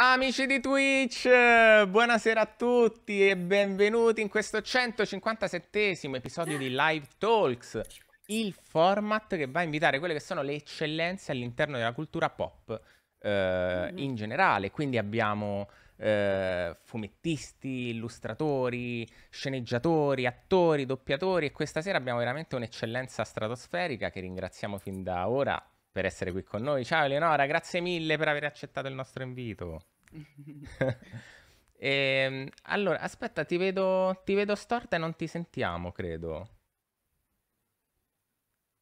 Amici di Twitch, buonasera a tutti e benvenuti in questo 157 episodio di Live Talks, il format che va a invitare quelle che sono le eccellenze all'interno della cultura pop eh, mhm. in generale. Quindi abbiamo eh, fumettisti, illustratori, sceneggiatori, attori, doppiatori e questa sera abbiamo veramente un'eccellenza stratosferica che ringraziamo fin da ora per essere qui con noi. Ciao Eleonora, grazie mille per aver accettato il nostro invito. e, ehm, allora, aspetta, ti vedo, ti vedo storta e non ti sentiamo, credo.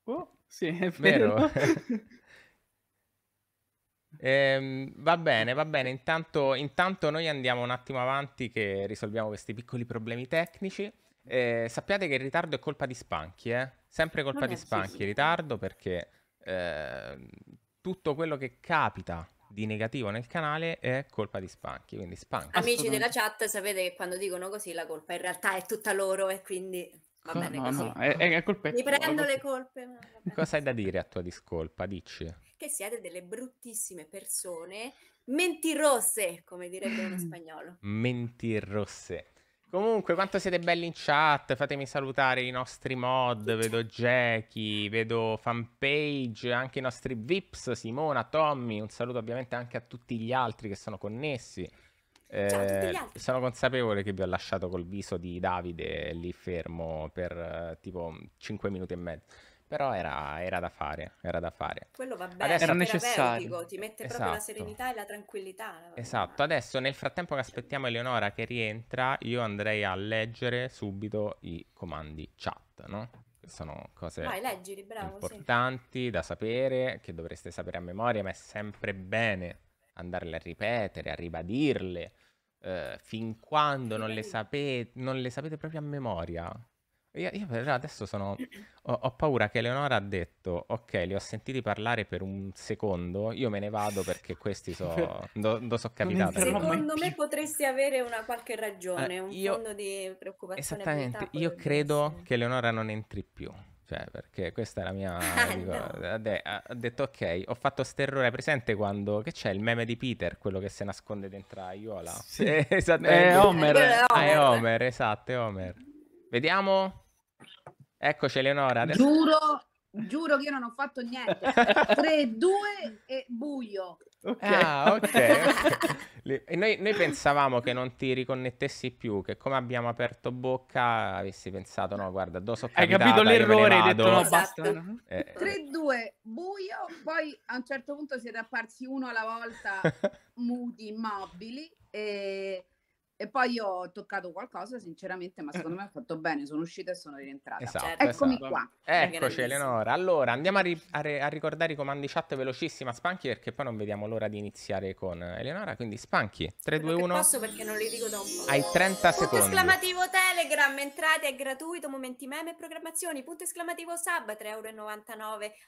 Oh, sì, è vero. vero? Eh, va bene, va bene. Intanto, intanto, noi andiamo un attimo avanti che risolviamo questi piccoli problemi tecnici. Eh, sappiate che il ritardo è colpa di Spanchi, eh? Sempre colpa Vabbè, di Spanchi, sì, sì. ritardo perché Ehm, tutto quello che capita di negativo nel canale è colpa di Spanky. quindi Spanchi. Amici della chat sapete che quando dicono così la colpa in realtà è tutta loro e quindi va no, bene no, così. No, è, è colpa, Mi prendo le colpe. Cosa hai da dire a tua discolpa? Dici. Che siete delle bruttissime persone, mentirosse, come direbbe uno spagnolo. Mentirosse. Comunque, quanto siete belli in chat, fatemi salutare i nostri mod, vedo Jackie, vedo fanpage, anche i nostri Vips, Simona, Tommy, un saluto ovviamente anche a tutti gli altri che sono connessi. Eh, sono consapevole che vi ho lasciato col viso di Davide lì fermo per eh, tipo 5 minuti e mezzo. Però era, era, da fare, era da fare. Quello va bene, Adesso era necessario. ti mette esatto. proprio la esatto. serenità e la tranquillità. Esatto, adesso nel frattempo che aspettiamo Eleonora che rientra, io andrei a leggere subito i comandi chat, no? Sono cose Vai, leggili, bravo, importanti sì. da sapere, che dovreste sapere a memoria, ma è sempre bene andarle a ripetere, a ribadirle, eh, fin quando non le, sapete, non le sapete proprio a memoria io, io però adesso sono... Ho, ho, paura che Eleonora ha detto, ok, li ho sentiti parlare per un secondo, io me ne vado perché questi so... do, do so capitato. Secondo me potresti avere una qualche ragione, allora, eh, un io, fondo di preoccupazione. Esattamente, io credo che Eleonora non entri più. Cioè, perché questa è la mia... dico, no. Ha detto, ok, ho fatto questo errore Presente quando... Che c'è? Il meme di Peter, quello che si nasconde dentro la iola. Sì, Esatto, È Homer. Ah, è Homer, ah, è Homer esatto, è Homer. Vediamo... Eccoci Eleonora. Adesso... Giuro, giuro che io non ho fatto niente. 3, 2 e buio. Okay. Ah, ok. noi, noi, pensavamo che non ti riconnettessi più, che come abbiamo aperto bocca avessi pensato, no, guarda, doso Hai capito l'errore, hai detto no, esatto. Eh. 3-2, eh. buio, poi a un certo punto siete apparsi uno alla volta, muti, immobili, e e poi io ho toccato qualcosa, sinceramente, ma eh. secondo me ho fatto bene. Sono uscita e sono rientrata. Esatto, certo, Eccomi esatto. qua. Eccoci, Eleonora. Allora andiamo a, ri- a, re- a, ricordare i comandi chat velocissima, Spanchi, perché poi non vediamo l'ora di iniziare con Eleonora. Quindi, Spanchi 3, 2, 1. Posso perché non li dico da un po'. Hai 30 punto secondi. esclamativo Telegram, entrate, è gratuito. Momenti meme e programmazioni. Punto esclamativo Sub, 3,99 euro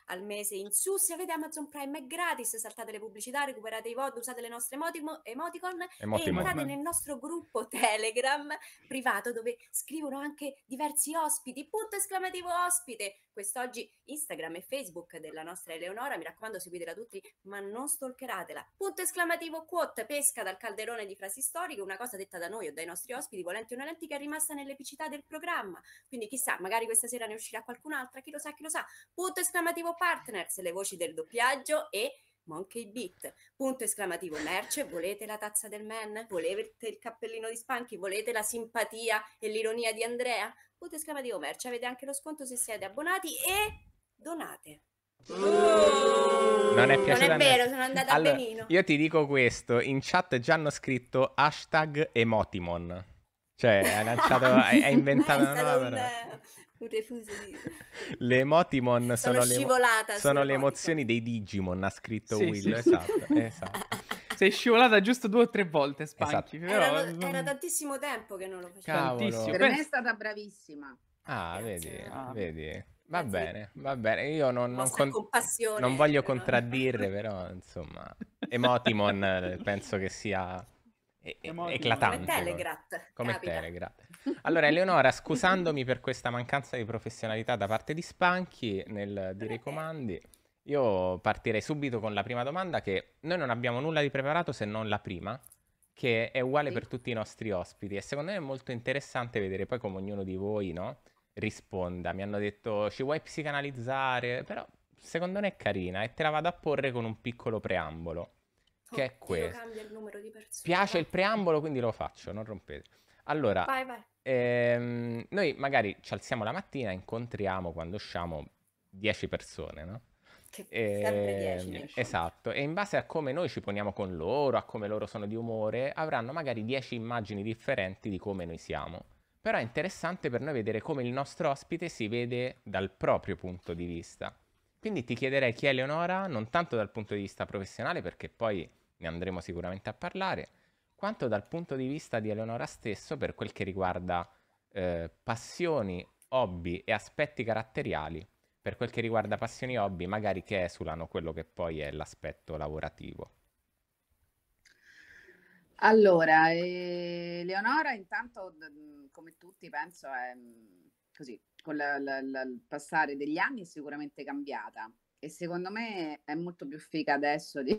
al mese in su. Se avete Amazon Prime è gratis. Saltate le pubblicità, recuperate i VOD, usate le nostre emoticon, emoticon. e entrate nel nostro gruppo gruppo Telegram privato dove scrivono anche diversi ospiti, punto esclamativo ospite. Quest'oggi Instagram e Facebook della nostra Eleonora, mi raccomando seguitela tutti, ma non stalkeratela. Punto esclamativo quote, pesca dal calderone di frasi storiche, una cosa detta da noi o dai nostri ospiti, volenti o nolenti, che è rimasta nell'epicità del programma. Quindi chissà, magari questa sera ne uscirà qualcun'altra, chi lo sa, chi lo sa. Punto esclamativo partners, le voci del doppiaggio e ma anche i beat. Punto esclamativo, merce, volete la tazza del man? Volete il cappellino di Spanky? Volete la simpatia e l'ironia di Andrea? Punto esclamativo, merce, avete anche lo sconto se siete abbonati e donate. Non è, non è vero, sono andata allora, benino. Io ti dico questo, in chat già hanno scritto hashtag emotimon. Cioè, ha lanciato, ha inventato una nuova un un refuso di... Le emotimon sono, sono, le, sono le emozioni dei Digimon, ha scritto sì, Will, sì. esatto, esatto. Sei scivolata giusto due o tre volte, Spanchi. Esatto. Però... Era, era, tantissimo tempo che non lo facevo. Tantissimo. Per me è stata bravissima. Ah, vedi, ah. vedi. Va Grazie. bene, va bene. Io non, non, con... non voglio contraddire, però, insomma, Emotimon eh, penso che sia e- eclatante. Come Telegrat. Come Telegrat. Allora, Eleonora, scusandomi per questa mancanza di professionalità da parte di Spanchi nel dire i comandi, io partirei subito con la prima domanda che noi non abbiamo nulla di preparato se non la prima, che è uguale sì. per tutti i nostri ospiti e secondo me è molto interessante vedere poi come ognuno di voi no, risponda. Mi hanno detto ci vuoi psicanalizzare, però secondo me è carina e te la vado a porre con un piccolo preambolo, che è questo. Piace il preambolo, quindi lo faccio, non rompete. Allora, vai, vai. Ehm, noi magari ci alziamo la mattina, incontriamo quando usciamo 10 persone, no? Che e... sempre 10. Ehm, diciamo. Esatto, e in base a come noi ci poniamo con loro, a come loro sono di umore, avranno magari 10 immagini differenti di come noi siamo. Però è interessante per noi vedere come il nostro ospite si vede dal proprio punto di vista. Quindi ti chiederei chi è Eleonora, non tanto dal punto di vista professionale, perché poi ne andremo sicuramente a parlare, quanto dal punto di vista di Eleonora stesso per quel che riguarda eh, passioni, hobby e aspetti caratteriali. Per quel che riguarda passioni e hobby, magari che esulano quello che poi è l'aspetto lavorativo. Allora, eh, Eleonora intanto, come tutti, penso è così, con il passare degli anni è sicuramente cambiata che secondo me è molto più figa adesso di,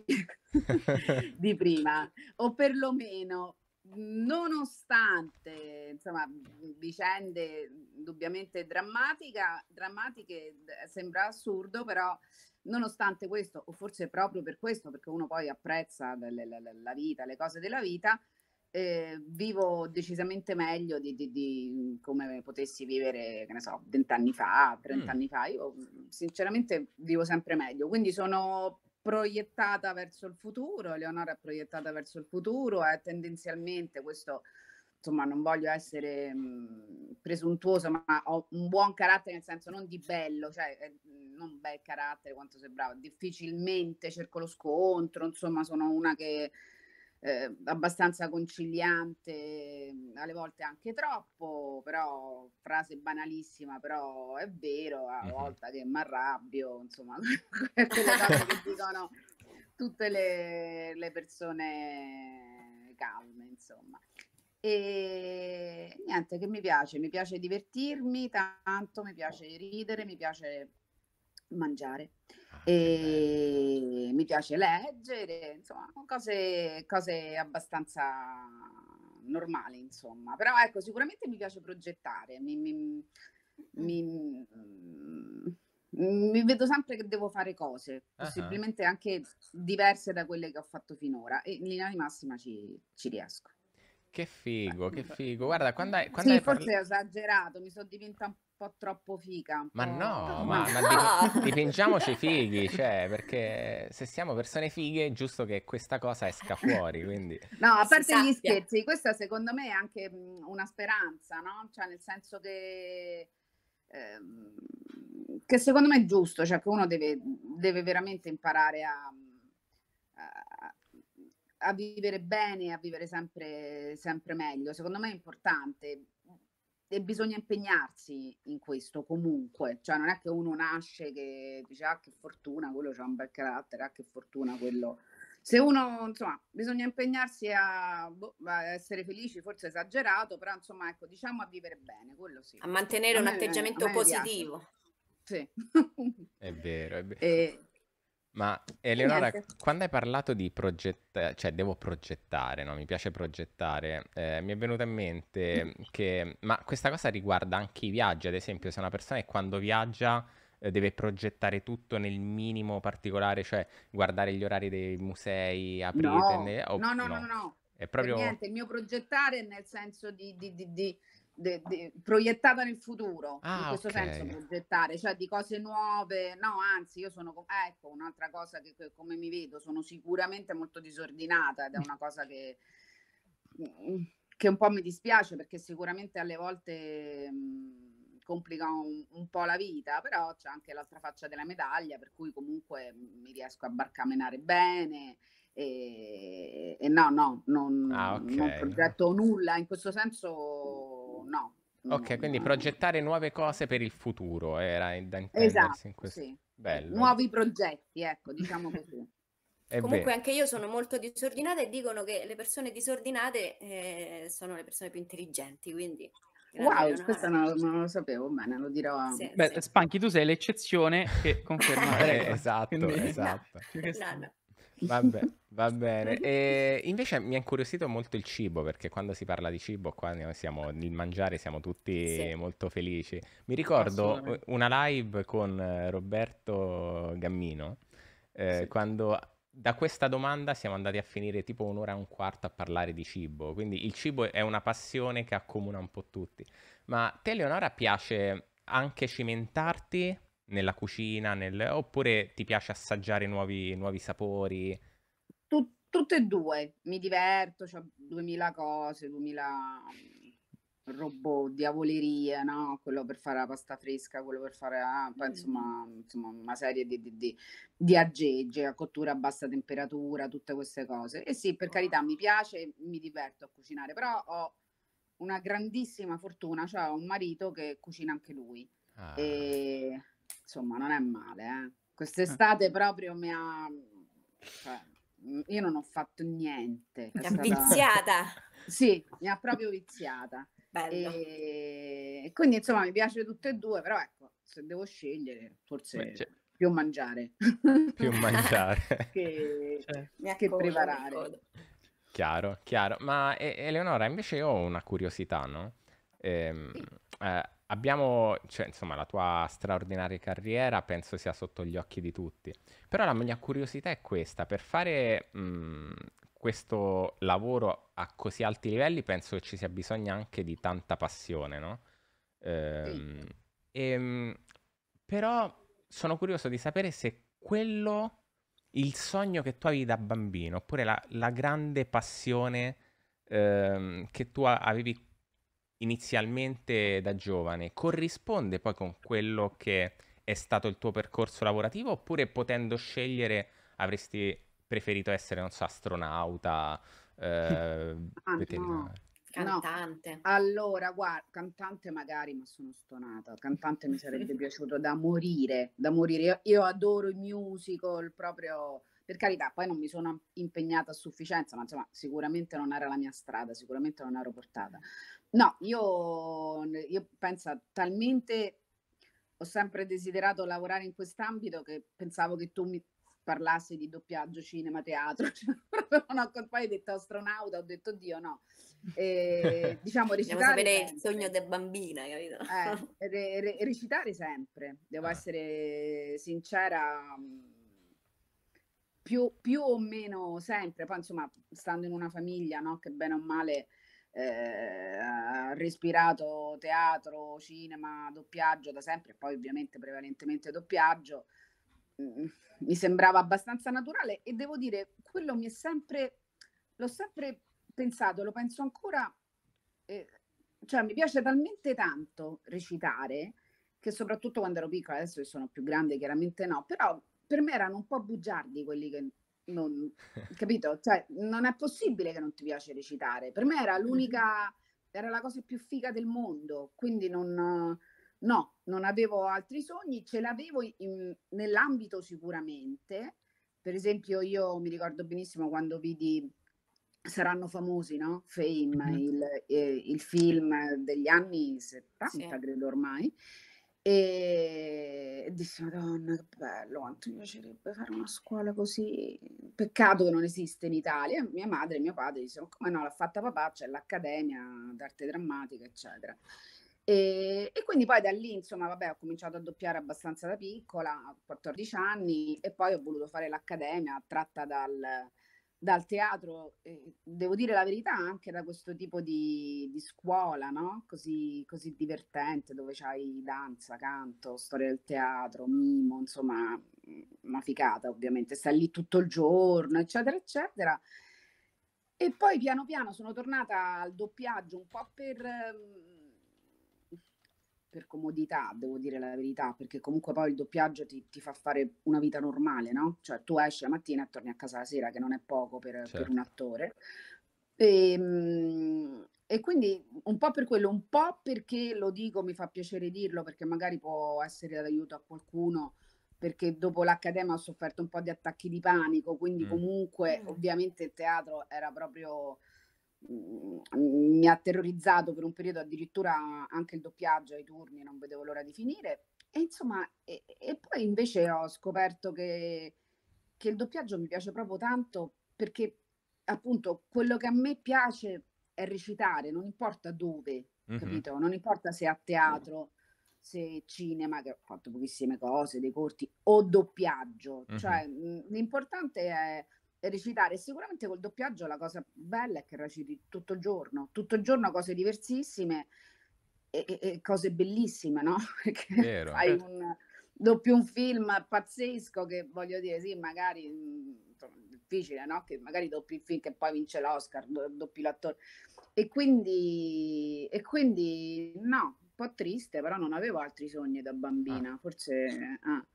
di prima, o perlomeno nonostante insomma, vicende indubbiamente drammatiche, sembra assurdo, però nonostante questo, o forse proprio per questo, perché uno poi apprezza la, la, la vita, le cose della vita, eh, vivo decisamente meglio di, di, di, come potessi vivere, che ne so, vent'anni fa, trent'anni mm. fa. Io mhmm, sinceramente vivo sempre meglio, quindi sono proiettata verso il futuro, Eleonora è proiettata verso il futuro, è eh, tendenzialmente questo insomma non voglio essere mhmm, presuntuosa, ma ho un buon carattere nel senso non di bello, cioè eh, non bel carattere quanto sei brava, difficilmente cerco lo scontro, insomma sono una che eh, abbastanza conciliante, mm, alle volte anche troppo, però frase banalissima, però è vero, a mm-hmm. volte che mi arrabbio, insomma, quelle cose che dicono tutte le, le persone calme, insomma. E niente, che mi piace, mi piace divertirmi tanto, mi piace ridere, mi piace mangiare. Ah, e mi piace leggere, insomma, cose, cose abbastanza normali, insomma. Però ecco, sicuramente mi piace progettare, mi, mi, mm. mi, mm, mm, mi vedo sempre che devo fare cose, possibilmente uh-huh. anche diverse da quelle che ho fatto finora e in linea di massima ci, ci riesco. Che figo, che figo. Guarda, quando hai, quando sì, hai forse ho esagerato, mi sono diventata un po' po' troppo figa. Po'... Ma no, ma, ma dip- dipingiamoci fighi, cioè, perché se siamo persone fighe è giusto che questa cosa esca fuori, quindi... No, a parte gli scherzi, questa secondo me è anche mm, una speranza, no? Cioè, nel senso che... Ehm, che secondo me è giusto, cioè che uno deve, deve veramente imparare a, a a vivere bene a vivere sempre, sempre meglio. Secondo me è importante e bisogna impegnarsi in questo comunque, cioè non è che uno nasce che dice ah che fortuna quello c'ha un bel carattere, ah che fortuna quello. Se uno, insomma, bisogna impegnarsi a, boh, a essere felici, forse esagerato, però insomma, ecco, diciamo a vivere bene, quello sì. A mantenere a un me, atteggiamento me, positivo. Sì. è vero, è vero. E, ma Eleonora, quando hai parlato di progettare, cioè devo progettare, no? mi piace progettare, eh, mi è venuto in mente che, ma questa cosa riguarda anche i viaggi, ad esempio se una persona è quando viaggia eh, deve progettare tutto nel minimo particolare, cioè guardare gli orari dei musei, aprire... No, ne... oh, no, no, no, no, no. È proprio... Niente, il mio progettare nel senso di, di, di, di de, de, proiettata nel futuro, ah, in questo okay. senso progettare, cioè di cose nuove, no, anzi io sono, eh, ecco, un'altra cosa che, che come mi vedo, sono sicuramente molto disordinata ed è una cosa che, che un po' mi dispiace perché sicuramente alle volte... Mh, complica un, un, po' la vita, però c'è anche l'altra faccia della medaglia, per cui comunque mi riesco a barcamenare bene, e, e no, no, non, ah, okay. non progetto nulla, in questo senso no. Ok, no, quindi no. progettare nuove cose per il futuro era da intendersi in esatto, questo. Sì. Bello. Nuovi progetti, ecco, diciamo così. È Comunque bene. anche io sono molto disordinata e dicono che le persone disordinate eh, sono le persone più intelligenti, quindi... Wow, questo no, non, lo sapevo bene, lo dirò. Sì, Beh, sì. Spanchi, tu sei l'eccezione che conferma. eh, esatto, quindi... esatto. esatto. No, no. Vabbè, va bene. E invece mi ha incuriosito molto il cibo, perché quando si parla di cibo, qua noi siamo nel mangiare, siamo tutti sì. molto felici. Mi ricordo una live con eh, Roberto Gammino, eh, sì. quando da questa domanda siamo andati a finire tipo un'ora e un quarto a parlare di cibo, quindi il cibo è una passione che accomuna un po' tutti. Ma te Leonora piace anche cimentarti nella cucina, nel... oppure ti piace assaggiare nuovi, nuovi sapori? Tut- tutte e due, mi diverto, ho 2000 cose, duemila mm, robot, diavolerie, no? quello per fare la pasta fresca, quello per fare ah, poi, mm. insomma, insomma, una serie di, di, di, di aggeggi, a cottura a bassa temperatura, tutte queste cose. E sì, per carità, mi piace, mi diverto a cucinare, però ho una grandissima fortuna, cioè ho un marito che cucina anche lui. Ah. E insomma, non è male. Eh. Quest'estate eh. proprio mi ha... Cioè, mm, io non ho fatto niente. Mi ha stata... viziata. Sì, mi ha proprio viziata. Bello. E... Quindi insomma mi piace tutte e due, però ecco, se devo scegliere, forse... Beh, cioè più mangiare più mangiare che, cioè, che preparare chiaro chiaro ma Eleonora invece io ho una curiosità no? Ehm, sì. eh, abbiamo, cioè, insomma, la tua straordinaria carriera penso sia sotto gli occhi di tutti. Però la mia curiosità è questa, per fare mh, mhmm, questo lavoro a così alti livelli penso che ci sia bisogno anche di tanta passione, no? Ehm, sì. Ehm, e, però sono curioso di sapere se quello, il sogno che tu avevi da bambino, oppure la, la grande passione ehm, che tu avevi inizialmente da giovane corrisponde poi con quello che è stato il tuo percorso lavorativo oppure potendo scegliere avresti preferito essere, non so, astronauta, eh, ah, veterinare? Cantante. No. Allora, guarda, cantante magari, ma sono stonata. Cantante mi sarebbe piaciuto da morire, da morire. Io, io, adoro il musical, proprio per carità, poi non mi sono impegnata a sufficienza, ma insomma, sicuramente non era la mia strada, sicuramente non ero portata. No, io, io penso talmente ho sempre desiderato lavorare in quest'ambito che pensavo che tu mi parlassi di doppiaggio, cinema, teatro, cioè, no, poi hai detto astronauta, ho detto Dio no. E, diciamo recitare sapere sempre. il sogno da bambina, capito? Eh, re, re, recitare sempre, devo ah. essere sincera, mm, più, più, o meno sempre, poi insomma stando in una famiglia no, che bene o male eh, ha respirato teatro, cinema, doppiaggio da sempre, poi ovviamente prevalentemente doppiaggio, mm, mi sembrava abbastanza naturale e devo dire, quello mi è sempre, l'ho sempre pensato, lo penso ancora, eh, cioè mi piace talmente tanto recitare che soprattutto quando ero piccola, adesso che sono più grande chiaramente no, però per me erano un po' bugiardi quelli che non, capito? Cioè, non è possibile che non ti piace recitare. Per me era mm-hmm. l'unica, era la cosa più figa del mondo, quindi non, no, non avevo altri sogni, ce l'avevo in, nell'ambito sicuramente. Per esempio, io mi ricordo benissimo quando vidi Saranno famosi, no? Fame, mm-hmm. il, eh, il, film degli anni 70, sì. credo ormai. E disse madonna, che bello, quanto mi piacerebbe fare una scuola così. Peccato che non esiste in Italia. Mia madre e mio padre dissero, come no, l'ha fatta papà, c'è l'Accademia d'arte drammatica, eccetera. E, e, quindi poi da lì, insomma, vabbè, ho cominciato a doppiare abbastanza da piccola, a 14 anni, e poi ho voluto fare l'accademia tratta dal, dal teatro, eh, devo dire la verità, anche da questo tipo di, di scuola, no? così, così, divertente, dove c'hai danza, canto, storia del teatro, mimo, insomma, mm, una ficata ovviamente, stai lì tutto il giorno, eccetera, eccetera. E poi piano piano sono tornata al doppiaggio un po' per... Eh, per comodità, devo dire la verità, perché comunque poi il doppiaggio ti, ti, fa fare una vita normale, no? Cioè tu esci la mattina e torni a casa la sera, che non è poco per, certo. per un certo. attore. E, ehm, e, quindi un po' per quello, un po' perché lo dico, mi fa piacere dirlo, perché magari può essere d'aiuto a qualcuno, perché dopo l'Accademia ho sofferto un po' di attacchi di panico, quindi mm. comunque mm. ovviamente il teatro era proprio Mhmm, mi ha terrorizzato per un periodo addirittura anche il doppiaggio ai turni, non vedevo l'ora di finire. E insomma, e, e poi invece ho scoperto che, che il doppiaggio mi piace proprio tanto perché appunto quello che a me piace è recitare, non importa dove, mm-hmm. capito? Non importa se a teatro, se cinema, che ho fatto pochissime cose, dei corti, o doppiaggio. Mm-hmm. Cioè, mh, mhmm, l'importante è recitare. Sicuramente col doppiaggio la cosa bella è che reciti tutto il giorno, tutto il giorno cose diversissime e, e, e cose bellissime, no? Perché Vero. fai un doppio un film pazzesco che voglio dire, sì, magari mm, insomma, difficile, no? Che magari doppi il film che poi vince l'Oscar, doppi l'attore. E quindi, e quindi no, un po' triste, però non avevo altri sogni da bambina, ah. forse... Ah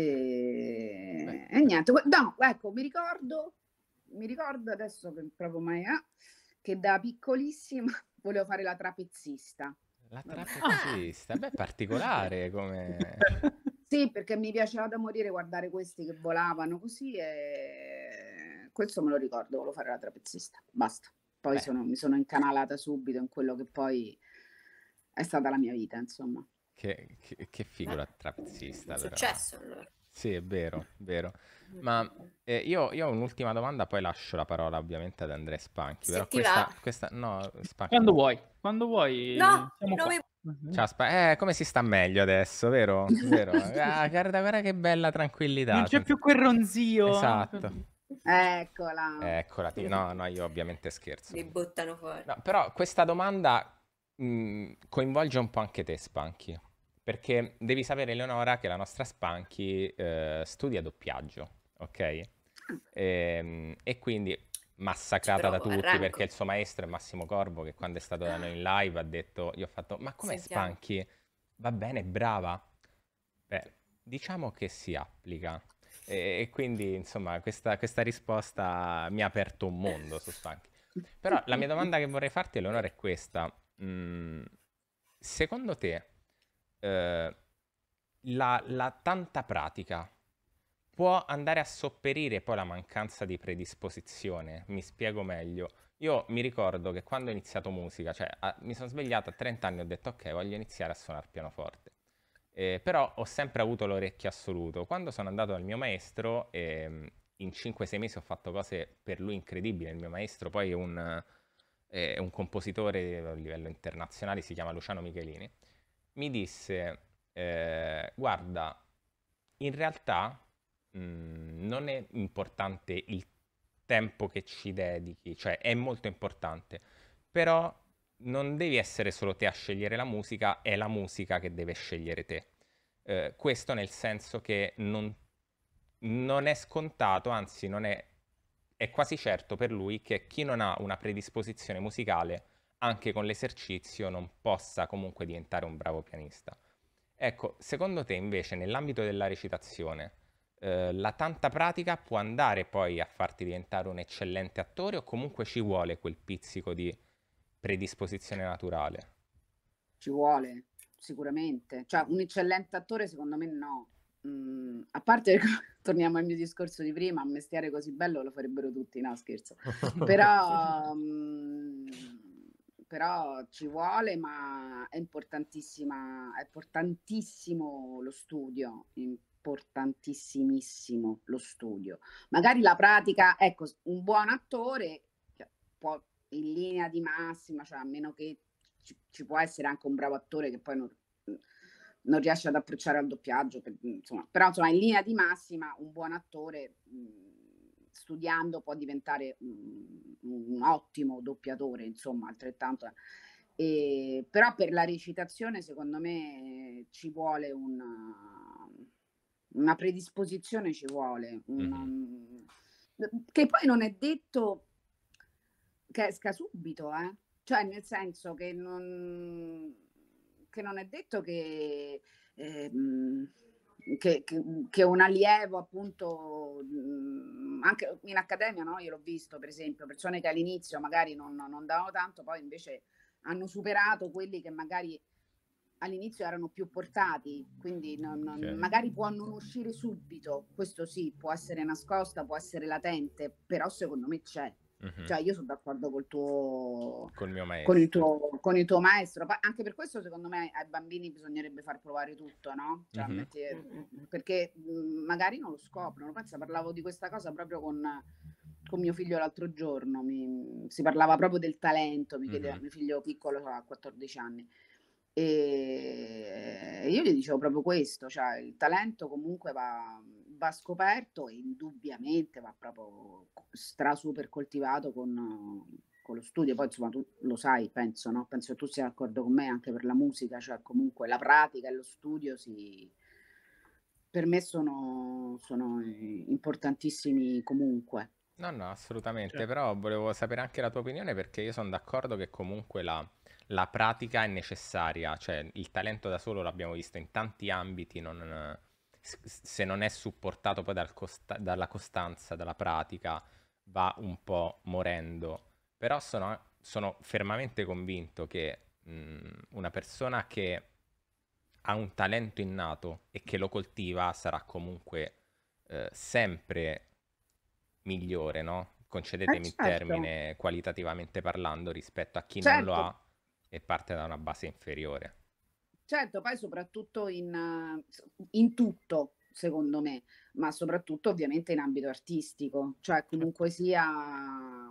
e, e niente, no, ecco, mi ricordo, mi ricordo adesso che proprio mai è, che da piccolissima volevo fare la trapezzista. La trapezzista, ah. beh, particolare come... sì, perché mi piaceva da morire guardare questi che volavano così e questo me lo ricordo, volevo fare la trapezzista, basta. Poi sono, mi sono incanalata subito in quello che poi è stata la mia vita, insomma. Che, che, figura Beh, trapezzista. È successo però. allora. Sì, è vero, è vero. Mm. Ma eh, io, io, ho un'ultima domanda, poi lascio la parola ovviamente ad Andrea Spanchi. Se però questa, questa, no, Spanchi. Quando vuoi, quando vuoi. No, non qua. mi mhm. Ciao, Spa- eh, come si sta meglio adesso, vero? vero? Ah, guarda, guarda che bella tranquillità. Non c'è più quel ronzio. Esatto. Eccola. Eccola, no, no, io ovviamente scherzo. Mi buttano fuori. No, però questa domanda mh, mm, coinvolge un po' anche te, Spanchi. Perché devi sapere, Eleonora, che la nostra Spanchi eh, studia doppiaggio, ok? E, ehm, e quindi massacrata Però, da tutti arranco. perché il suo maestro è Massimo Corvo che quando è stato da noi in live ha detto, io ho fatto, ma come Spanchi? Va bene, brava? Beh, diciamo che si applica. E, e quindi, insomma, questa, questa, risposta mi ha aperto un mondo su Spanchi. Però la mia domanda che vorrei farti, Eleonora, è questa. Mm, secondo te eh, la, la tanta pratica può andare a sopperire poi la mancanza di predisposizione, mi spiego meglio. Io mi ricordo che quando ho iniziato musica, cioè a, mi sono svegliato a 30 anni e ho detto ok, voglio iniziare a suonare pianoforte. Eh, però ho sempre avuto l'orecchio assoluto. Quando sono andato dal mio maestro, eh, in 5-6 mesi ho fatto cose per lui incredibili. Il mio maestro poi è un, eh, è un compositore a livello internazionale, si chiama Luciano Michelini mi disse, eh, guarda, in realtà mh, mm, non è importante il tempo che ci dedichi, cioè è molto importante, però non devi essere solo te a scegliere la musica, è la musica che deve scegliere te. Eh, questo nel senso che non, non è scontato, anzi è, è quasi certo per lui che chi non ha una predisposizione musicale anche con l'esercizio non possa comunque diventare un bravo pianista. Ecco, secondo te invece nell'ambito della recitazione, eh, la tanta pratica può andare poi a farti diventare un eccellente attore o comunque ci vuole quel pizzico di predisposizione naturale? Ci vuole, sicuramente. Cioè, un eccellente attore secondo me no. Mm, a parte, torniamo al mio discorso di prima, un mestiere così bello lo farebbero tutti, no scherzo. Però... Um, però ci vuole, ma è importantissima, è importantissimo lo studio, importantissimissimo lo studio. Magari la pratica, ecco, un buon attore cioè, può in linea di massima, cioè a meno che ci, ci può essere anche un bravo attore che poi non, mm, non riesce ad approcciare al doppiaggio, per, insomma, però insomma in linea di massima un buon attore... Mh, mm, studiando può diventare un, un ottimo doppiatore, insomma, altrettanto. E, eh, però per la recitazione secondo me ci vuole una, una predisposizione, ci vuole. Una, mm-hmm. Mm, che poi non è detto che esca subito, eh? cioè nel senso che non, che non è detto che... Eh, che, che, mhmm, che, un allievo appunto mhmm, anche in accademia no? io l'ho visto per esempio persone che all'inizio magari non, non davano tanto poi invece hanno superato quelli che magari all'inizio erano più portati quindi non, non, okay. magari può non uscire subito questo sì può essere nascosta può essere latente però secondo me c'è Mm-hmm. Cioè, io sono d'accordo col tuo, col mio maestro. Con il tuo, con il tuo maestro. anche per questo, secondo me, ai bambini bisognerebbe far provare tutto, no? Cioè, mm-hmm. perché, perché magari non lo scoprono. Penso, parlavo di questa cosa proprio con, con mio figlio l'altro giorno. Mi, si parlava proprio del talento, mi chiedeva mm-hmm. mio figlio piccolo ha 14 anni. E io gli dicevo proprio questo, cioè il talento comunque va, va scoperto e indubbiamente va proprio stra super coltivato con, con lo studio. Poi insomma tu lo sai, penso, no? Penso che tu sia d'accordo con me anche per la musica, cioè comunque la pratica e lo studio si... Per me sono, sono importantissimi comunque. No, no, assolutamente, certo. però volevo sapere anche la tua opinione perché io sono d'accordo che comunque la, la pratica è necessaria, cioè il talento da solo l'abbiamo visto in tanti ambiti, non, se non è supportato poi dal costa- dalla costanza, dalla pratica, va un po' morendo. Però sono, sono fermamente convinto che mh, una persona che ha un talento innato e che lo coltiva sarà comunque eh, sempre migliore, no? Concedetemi eh certo. il termine qualitativamente parlando rispetto a chi certo. non lo certo. ha e parte da una base inferiore. Certo, poi soprattutto in, in tutto, secondo me, ma soprattutto ovviamente in ambito artistico, cioè comunque sia...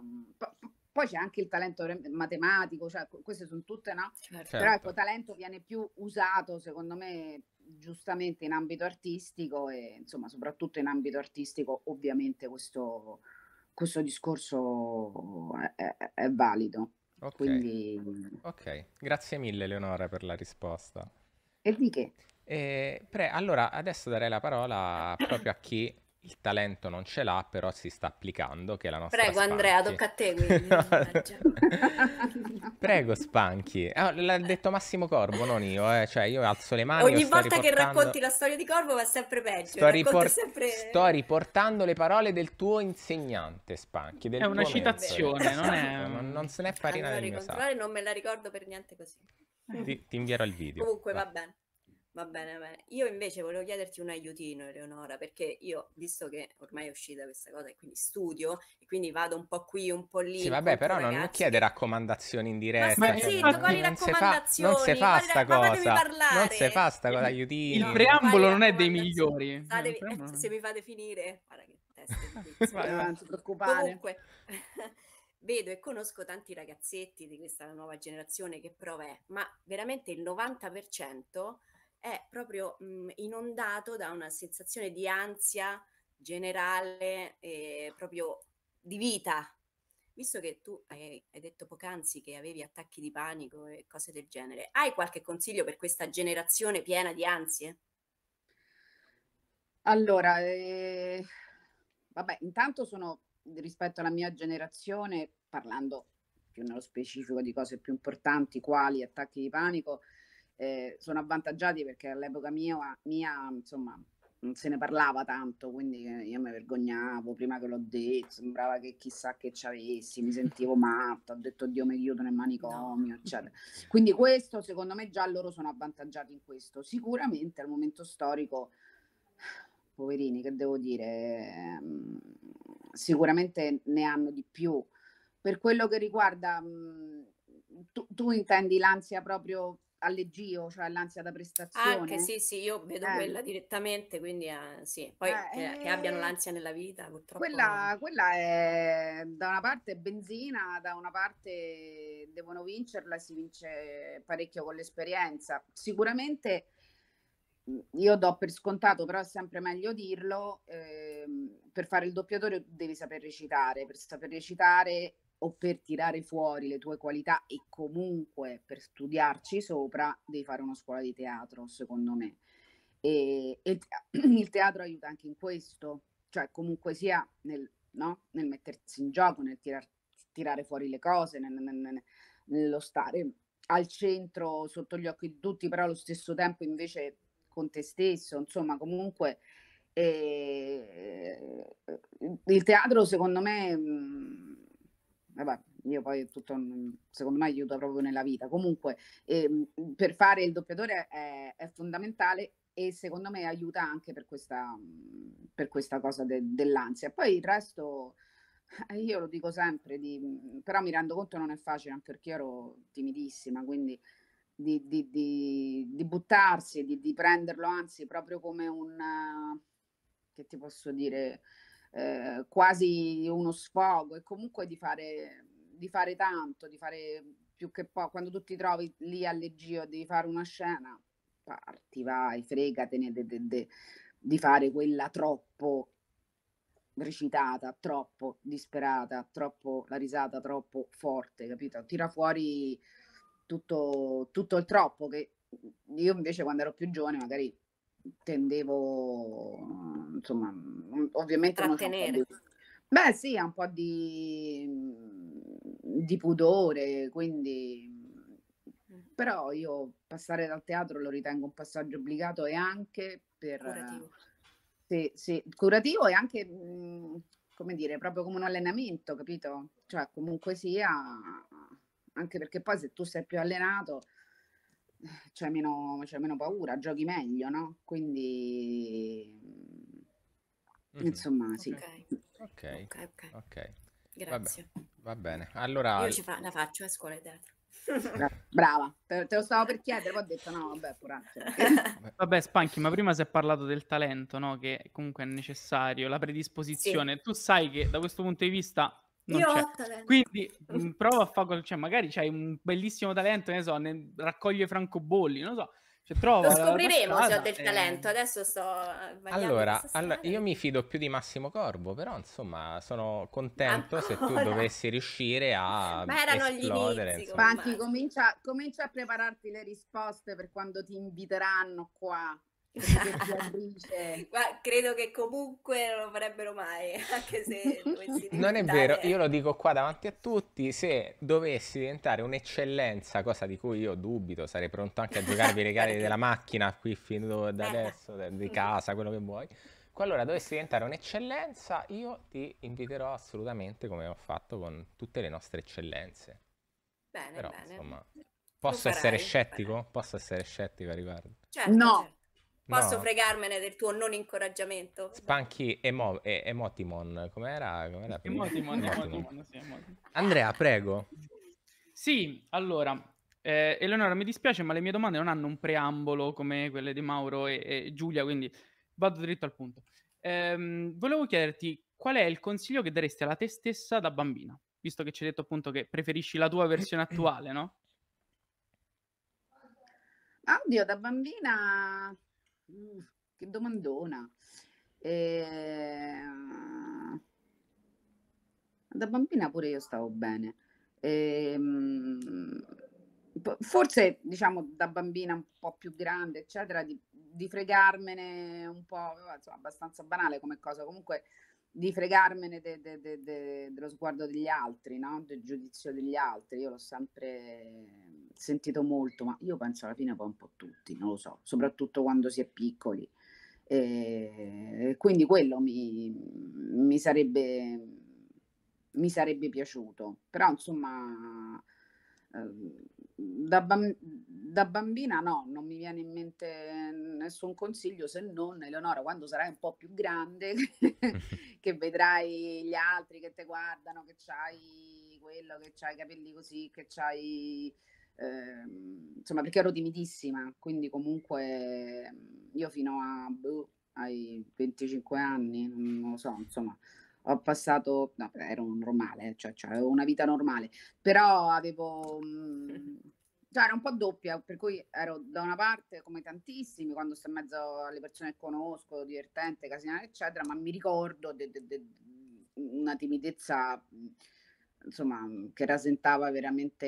Poi c'è anche il talento matematico, cioè queste sono tutte, no? Certo. Però ecco, certo. talento viene più usato, secondo me, giustamente in ambito artistico e insomma soprattutto in ambito artistico ovviamente questo, questo discorso è, è, è valido. Ok, Quindi... okay. grazie mille Leonora per la risposta. E di che? Eh, pre, allora, adesso darei la parola proprio a chi il talento non ce l'ha, però si sta applicando, che è la nostra Prego Spanchi. Andrea, tocca a te quindi. Prego Spanchi. Ah, l'ha detto Massimo Corvo, non io, eh. cioè io alzo le mani. Ogni volta riportando... che racconti la storia di Corvo va sempre peggio. Sto, ripor... sempre... sto riportando le parole del tuo insegnante Spanchi. è una citazione, non è... Esatto, non, non se ne è farina allora, del mio Non me la ricordo per niente così. Ti, ti invierò il video. Comunque va, va bene. Va bene, va bene. Io invece volevo chiederti un aiutino, Eleonora, perché io, visto che ormai è uscita questa cosa e quindi studio, e quindi vado un po' qui, un po' lì. Sì, vabbè, però ragazzi... non chiede raccomandazioni in diretta. Cioè, ma stai zitto, cioè, quali non raccomandazioni? non si fa sta cosa. Non si fa sta cosa, aiutini. Il preambolo non è dei migliori. Statevi, eh, eh se mi fate finire... Guarda che testa. non ti preoccupare. Comunque... vedo e conosco tanti ragazzetti di questa nuova generazione che prova è, ma veramente il 90% è proprio mh, mm, inondato da una sensazione di ansia generale, eh, proprio di vita. Visto che tu hai, hai detto poc'anzi che avevi attacchi di panico e cose del genere, hai qualche consiglio per questa generazione piena di ansie? Allora, eh, vabbè, intanto sono rispetto alla mia generazione, parlando più nello specifico di cose più importanti, quali attacchi di panico, eh, sono avvantaggiati perché all'epoca mia, mia, insomma, non se ne parlava tanto, quindi io mi vergognavo prima che l'ho detto, sembrava che chissà che ci avessi, mi sentivo matta, ho detto Dio mi chiudo nel manicomio, eccetera. Quindi questo, secondo me, già loro sono avvantaggiati in questo. Sicuramente al momento storico, poverini, che devo dire, ehm, sicuramente ne hanno di più. Per quello che riguarda, mm, tu, tu intendi l'ansia proprio alleggio, cioè l'ansia da prestazione. Anche sì, sì, io vedo eh. quella direttamente, quindi eh, sì, poi eh, che, che, abbiano eh, l'ansia nella vita, purtroppo. Quella, quella, è da una parte benzina, da una parte devono vincerla, si vince parecchio con l'esperienza. Sicuramente mhmm, io do per scontato, però è sempre meglio dirlo, ehm, per fare il doppiatore devi saper recitare, per saper recitare o per tirare fuori le tue qualità e comunque per studiarci sopra devi fare una scuola di teatro, secondo me. E, e il teatro aiuta anche in questo, cioè comunque sia nel, no? nel mettersi in gioco, nel tirar, tirare fuori le cose, nel, nel, nello stare al centro, sotto gli occhi di tutti, però allo stesso tempo invece con te stesso, insomma comunque eh, il teatro secondo me... Mh, mhmm, vabbè, eh io poi tutto, mm, secondo me aiuta proprio nella vita. Comunque, eh, per fare il doppiatore è, è, fondamentale e secondo me aiuta anche per questa, mm, per questa cosa de, dell'ansia. Poi il resto, eh, io lo dico sempre, di, mm, però mi rendo conto che non è facile, anche perché io ero timidissima, quindi di, di, di, di buttarsi, di, prenderlo, anzi proprio come un, che ti posso dire, eh, quasi uno sfogo e comunque di fare, di fare tanto, di fare più che poco. Quando tu ti trovi lì a leggio devi fare una scena, parti, vai, fregatene de, de, de, di fare quella troppo recitata, troppo disperata, troppo la risata troppo forte, capito? Tira fuori tutto, tutto il troppo che io invece quando ero più giovane magari tendevo, mm, insomma, mm, ovviamente... Trattenere. Beh sì, ha un po' di, mm, di, pudore, quindi... Però io passare dal teatro lo ritengo un passaggio obbligato e anche per... Curativo. Sì, sì, curativo e anche, come dire, proprio come un allenamento, capito? Cioè comunque sia, anche perché poi se tu sei più allenato c'è meno, c'è meno paura, giochi meglio, no? Quindi mm-hmm. insomma, sì. Ok, ok, ok. okay. okay. Grazie. Va bene. Allora... Io ci fa- la faccio a scuola e teatro. Brava, te, te, lo stavo per chiedere, poi ho detto no, vabbè, puraccio. vabbè, Spanchi, ma prima si è parlato del talento, no? Che comunque è necessario, la predisposizione. Sì. Tu sai che da questo punto di vista non Io c'è. ho talento. Quindi mh, prova a fare cioè, magari c'hai un bellissimo talento, ne so, ne raccoglie francobolli, non so. Cioè, trova Lo scopriremo se ho del talento, e... adesso sto eh, Allora, allora io mi fido più di Massimo Corvo, però insomma sono contento Ancora. se tu dovessi riuscire a Ma erano esplodere. Gli inizi, Panti, comincia, comincia a prepararti le risposte per quando ti inviteranno qua. Ma credo che comunque non lo farebbero mai, anche se Non è vero, io lo dico qua davanti a tutti, se dovessi diventare un'eccellenza, cosa di cui io dubito, sarei pronto anche a giocarvi le gare della macchina qui fino da eh. adesso, di casa, quello che vuoi. Qualora dovessi diventare un'eccellenza, io ti inviterò assolutamente come ho fatto con tutte le nostre eccellenze. Bene, Però, bene. Insomma, posso essere scettico? Posso essere scettico a riguardo? Certo, no. Certo. Posso no. fregarmene del tuo non incoraggiamento? Spanchi emo- e- emotimon, com'era? era? emotimon, emotimon, emotimon. Andrea, prego. Sì, allora, eh, Eleonora, mi dispiace, ma le mie domande non hanno un preambolo come quelle di Mauro e, e Giulia, quindi vado dritto al punto. Ehm, volevo chiederti qual è il consiglio che daresti alla te stessa da bambina, visto che ci hai detto appunto che preferisci la tua versione attuale, no? Oddio, da bambina Mm, che domandona. E... Ehm, da bambina pure io stavo bene. E... Ehm, forse, diciamo, da bambina un po' più grande, eccetera, di, di fregarmene un po', insomma, abbastanza banale come cosa. Comunque di fregarmene de, de, de, dello sguardo degli altri, no? del giudizio degli altri. Io l'ho sempre sentito molto, ma io penso alla fine poi un po' tutti, non lo so, soprattutto quando si è piccoli. E quindi quello mi, mi, sarebbe, mi sarebbe piaciuto, però insomma Ehm, da, bam- da, bambina no, non mi viene in mente nessun consiglio se non Eleonora quando sarai un po' più grande che vedrai gli altri che ti guardano che c'hai quello, che c'hai i capelli così, che c'hai ehm, insomma perché ero timidissima quindi comunque ehm, io fino a boh, ai 25 anni non lo so insomma ho passato, no, ero normale, cioè, cioè avevo una vita normale, però avevo, mh, mm, cioè era un po' doppia, per cui ero da una parte come tantissimi, quando sto in mezzo alle persone che conosco, divertente, casinale, eccetera, ma mi ricordo de, de, de, una timidezza, mm, insomma, mm, che rasentava veramente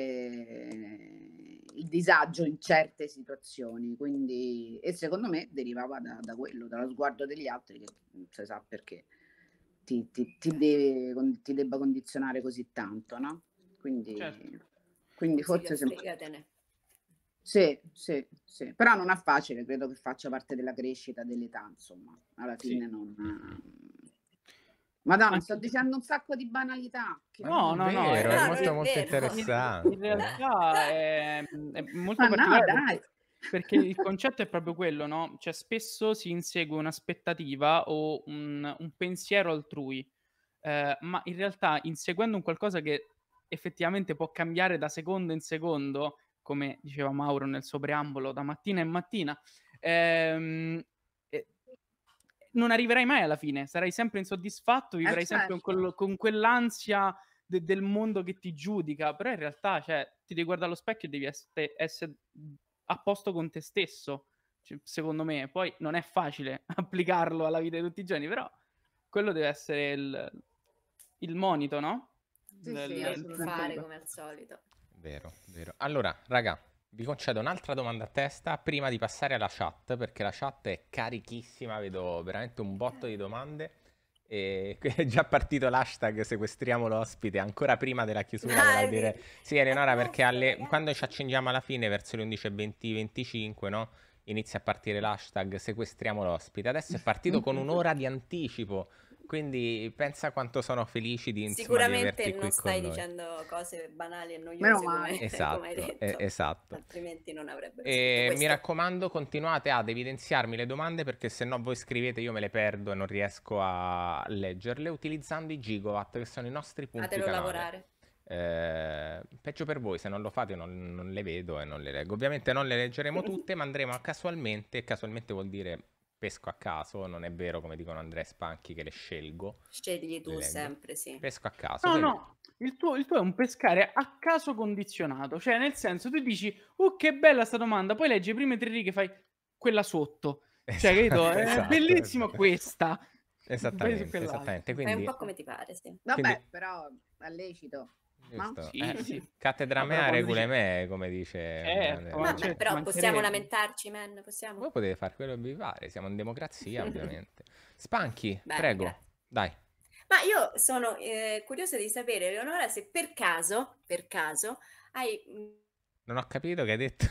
il disagio in certe situazioni, quindi, e secondo me derivava da, da quello, dallo sguardo degli altri, che non si sa perché ti, ti, ti, deve, ti debba condizionare così tanto, no? Quindi, certo. quindi forse... Sì, spiegatene. Sì, sì, sì, però non è facile, credo che faccia parte della crescita dell'età, insomma, alla fine sì. non... Madonna, sto dicendo un sacco di banalità. No, no, no, è, vero, è molto, è molto interessante. In realtà è, è molto Ma particolare. No, dai. Perché il concetto è proprio quello, no? Cioè, spesso si insegue un'aspettativa o un, un pensiero altrui, eh, ma in realtà inseguendo un qualcosa che effettivamente può cambiare da secondo in secondo, come diceva Mauro nel suo preambolo, da mattina in mattina, ehm, non arriverai mai alla fine, sarai sempre insoddisfatto, eh, vivrai eh, sempre con, certo. con, quell'ansia de- del mondo che ti giudica, però in realtà cioè, ti devi guardare allo specchio e devi essere, essere a posto con te stesso, cioè, secondo me. Poi non è facile applicarlo alla vita di tutti i giorni, però quello deve essere il, il monito, no? Sì, del, sì, del fare come al solito. Vero, vero. Allora, raga, vi concedo un'altra domanda a testa prima di passare alla chat, perché la chat è carichissima, vedo veramente un botto di domande. E è già partito l'hashtag sequestriamo l'ospite ancora prima della chiusura per dire sì Eleonora perché alle... Eh. quando ci accingiamo alla fine verso le 11.20 25 no? inizia a partire l'hashtag sequestriamo l'ospite adesso è partito con un'ora di anticipo quindi pensa quanto sono felici di insomma, Sicuramente di non stai dicendo noi. cose banali e noiose come, esatto, come hai detto, eh, esatto. altrimenti non avrebbero e Mi raccomando continuate ad evidenziarmi le domande perché se no voi scrivete io me le perdo e non riesco a leggerle utilizzando i gigawatt che sono i nostri punti Fatelo lavorare. Eh, peggio per voi, se non lo fate non, non le vedo e non le leggo. Ovviamente non le leggeremo tutte, ma andremo a casualmente, e casualmente vuol dire pesco a caso, non è vero come dicono Andrea Spanchi che le scelgo. Scegli tu le sempre, sì. Pesco a caso. No, no, il tuo, il tuo, è un pescare a caso condizionato, cioè nel senso tu dici, oh che bella sta domanda, poi leggi le prime tre righe e fai quella sotto. Cioè, esatto, capito? È esatto, bellissima esatto. questa. Esattamente, esattamente. Quindi... È un po' come ti pare, sì. Vabbè, Quindi... però è lecito. Eh, sì, eh, sì. Cattedra regole me, come dice... Eh, certo, ma, certo, però possiamo lamentarci, man, possiamo. Voi potete fare quello che vi pare, siamo in democrazia, ovviamente. Spanchi, Beh, prego, grazie. dai. Ma io sono eh, curiosa di sapere, Leonora, se per caso, per caso, hai... Mm, non ho capito che hai detto.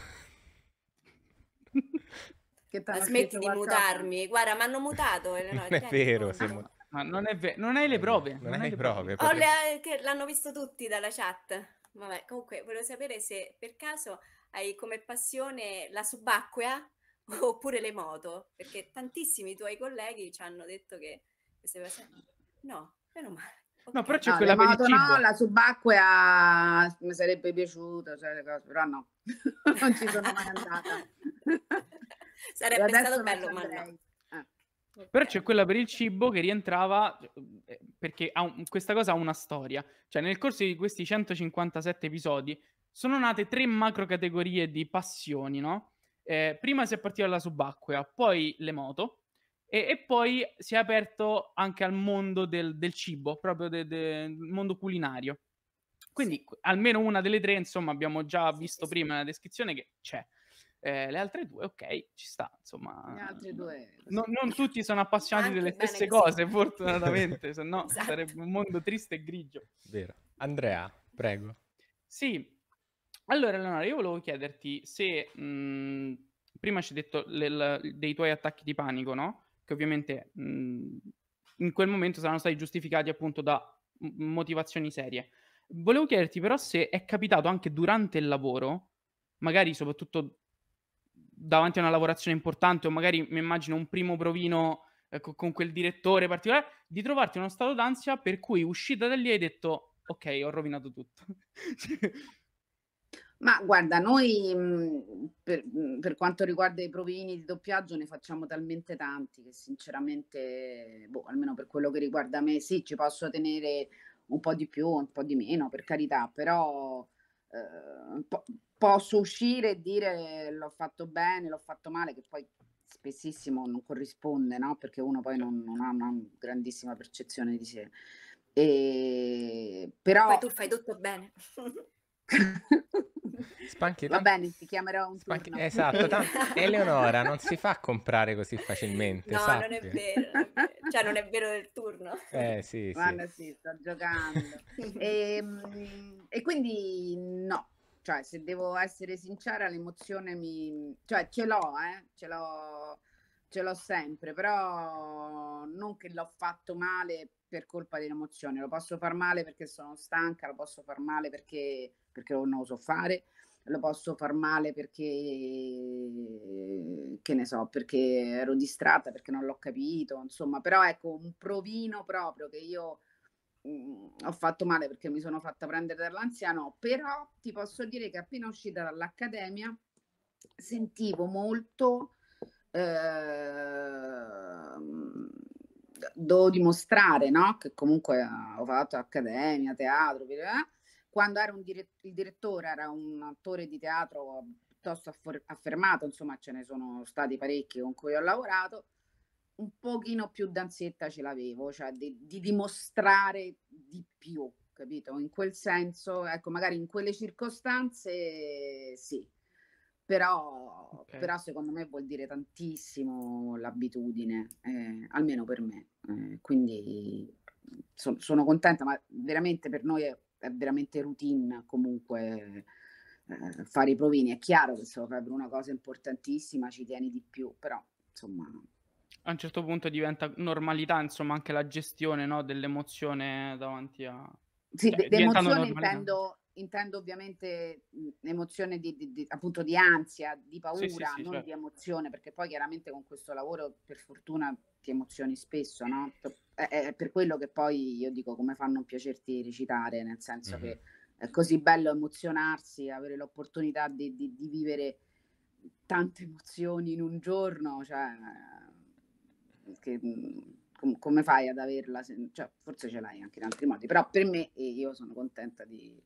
che smetti di mutarmi. Guarda, mi hanno mutato, Eleonora. Non è vero, sei ma non è vero, non hai le prove. Non, non hai, le prove. prove. Perché... Le... Eh, l'hanno visto tutti dalla chat. Vabbè, comunque volevo sapere se per caso hai come passione la subacquea oppure le moto, perché tantissimi tuoi colleghi ci hanno detto che queste persone... No, meno male. Okay. No, però c'è no, quella per moto, No, la subacquea mi sarebbe piaciuta, cioè però no, non ci sono mai andata. sarebbe stato bello, ma no. Però c'è quella per il cibo che rientrava eh, perché un, questa cosa ha una storia. Cioè, nel corso di questi 157 episodi sono nate tre macro categorie di passioni, no? Eh, prima si è partito dalla subacquea, poi le moto e, e, poi si è aperto anche al mondo del, del cibo, proprio del de, mondo culinario. Quindi almeno una delle tre, insomma, abbiamo già visto prima nella descrizione che c'è. Eh, le altre due, ok, ci sta, insomma. Le altre due. No, non tutti sono appassionati delle stesse cose, sì. fortunatamente, se no esatto. sarebbe un mondo triste e grigio. Vero. Andrea, prego. Sì. Allora, Leonora, io volevo chiederti se... Mh, mm, prima ci hai detto del, dei tuoi attacchi di panico, no? Che ovviamente mh, mm, in quel momento saranno stati giustificati appunto da mm, motivazioni serie. Volevo chiederti però se è capitato anche durante il lavoro, magari soprattutto davanti a una lavorazione importante o magari mi immagino un primo provino ecco, con quel direttore particolare, di trovarti in uno stato d'ansia per cui uscita da lì hai detto ok, ho rovinato tutto. Ma guarda, noi mm, per, mm, per, quanto riguarda i provini di doppiaggio ne facciamo talmente tanti che sinceramente, boh, almeno per quello che riguarda me, sì, ci posso tenere un po' di più, un po' di meno, per carità, però eh, po- posso uscire e dire l'ho fatto bene, l'ho fatto male, che poi spessissimo non corrisponde, no? perché uno poi non, non ha una grandissima percezione di sé. E... Però... Poi tu fai tutto bene. Spanchi, Va bene, ti chiamerò un Spanchi... turno. Esatto, tanto... Eleonora non si fa comprare così facilmente. No, sappi. non è vero, non è vero. cioè non è vero del turno. Eh sì, Guarda, sì. sì sto giocando. e, ehm, e quindi no, cioè se devo essere sincera l'emozione mi... cioè ce l'ho, eh, ce l'ho, ce l'ho sempre, però non che l'ho fatto male per colpa dell'emozione, lo posso far male perché sono stanca, lo posso far male perché perché non lo so fare, lo posso far male perché, eh, che ne so, perché ero distratta, perché non l'ho capito, insomma, però ecco un provino proprio che io mh, mm, ho fatto male perché mi sono fatta prendere dall'anziano, però ti posso dire che appena uscita dall'accademia sentivo molto... Eh, devo dimostrare no? che comunque ho fatto accademia, teatro, eh, quando era dire- il direttore era un attore di teatro piuttosto affor- affermato, insomma ce ne sono stati parecchi con cui ho lavorato, un pochino più danzetta ce l'avevo, cioè di, di dimostrare di più, capito? In quel senso, ecco, magari in quelle circostanze sì, però, okay. però, secondo me vuol dire tantissimo l'abitudine, eh, almeno per me. Eh, quindi so, sono contenta, ma veramente per noi è è veramente routine comunque eh, fare i provini. È chiaro che se lo fai per una cosa importantissima ci tieni di più, però insomma... A un certo punto diventa normalità, insomma, anche la gestione no, dell'emozione davanti a... Sì, cioè, d- intendo, intendo ovviamente l'emozione di, di, di, appunto di ansia, di paura, sì, sì, sì, non certo. di emozione, perché poi chiaramente con questo lavoro, per fortuna, ti emozioni spesso, no? È, è per quello che poi io dico come fanno a piacerti recitare, nel senso mm-hmm. che è così bello emozionarsi, avere l'opportunità di, di, di, vivere tante emozioni in un giorno, cioè, che, mm, com, come fai ad averla? Se, cioè, forse ce l'hai anche in altri modi, però per me io sono contenta di...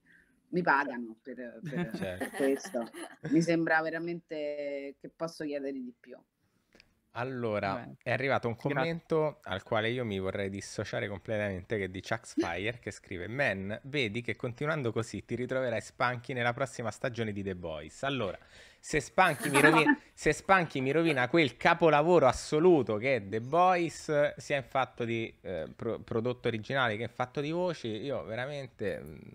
Mi pagano per, per, certo. per questo, mi sembra veramente che posso chiedere di più. Allora, è arrivato un commento Grazie. al quale io mi vorrei dissociare completamente, che è di Chuck Spire, che scrive «Man, vedi che continuando così ti ritroverai Spanky nella prossima stagione di The Boys». Allora, se Spanky mi rovina, se Spanky mi rovina quel capolavoro assoluto che è The Boys, sia in fatto di eh, pro- prodotto originale che in fatto di voci, io veramente... Mh, mm,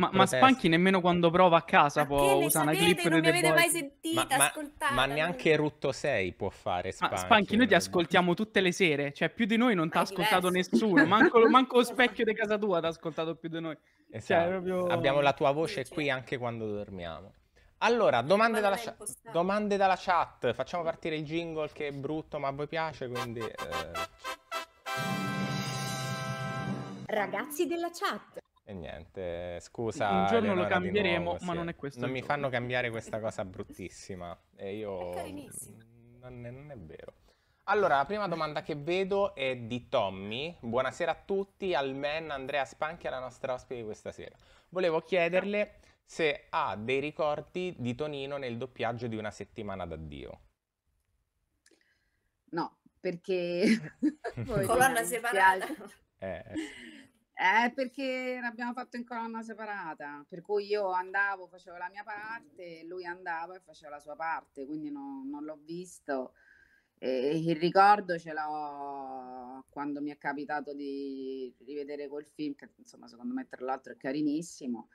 ma, ma Spanchi nemmeno quando prova a casa ma può usare una clip non mi avete mai sentita, ma, ma, ma, neanche Rutto 6 può fare ma ah, Spanchi, noi ti ascoltiamo tutte le sere, cioè più di noi non ti ha ascoltato nessuno, manco, manco, lo specchio di casa tua ti ha ascoltato più di noi. Cioè, esatto. Cioè, proprio... Abbiamo la tua voce qui anche quando dormiamo. Allora, domande dalla, cia- domande dalla, chat. Facciamo partire il jingle che è brutto ma a voi piace, quindi... Eh... Ragazzi della chat, e niente, scusa. Un giorno Eleonora, lo cambieremo, nuovo, ma sì. non è questo. Non mi fanno cambiare questa cosa bruttissima. E io. È non, è, non è vero. Allora, la prima domanda che vedo è di Tommy. Buonasera a tutti, al men Andrea Spanchi è la nostra ospite di questa sera. Volevo chiederle se ha dei ricordi di Tonino nel doppiaggio di una settimana d'addio. No, perché... Colonna separata. Eh. Eh, perché l'abbiamo fatto in colonna separata, per cui io andavo, facevo la mia parte, lui andava e faceva la sua parte, quindi no, non l'ho visto. E il ricordo ce l'ho quando mi è capitato di rivedere quel film, che insomma secondo me tra l'altro è carinissimo,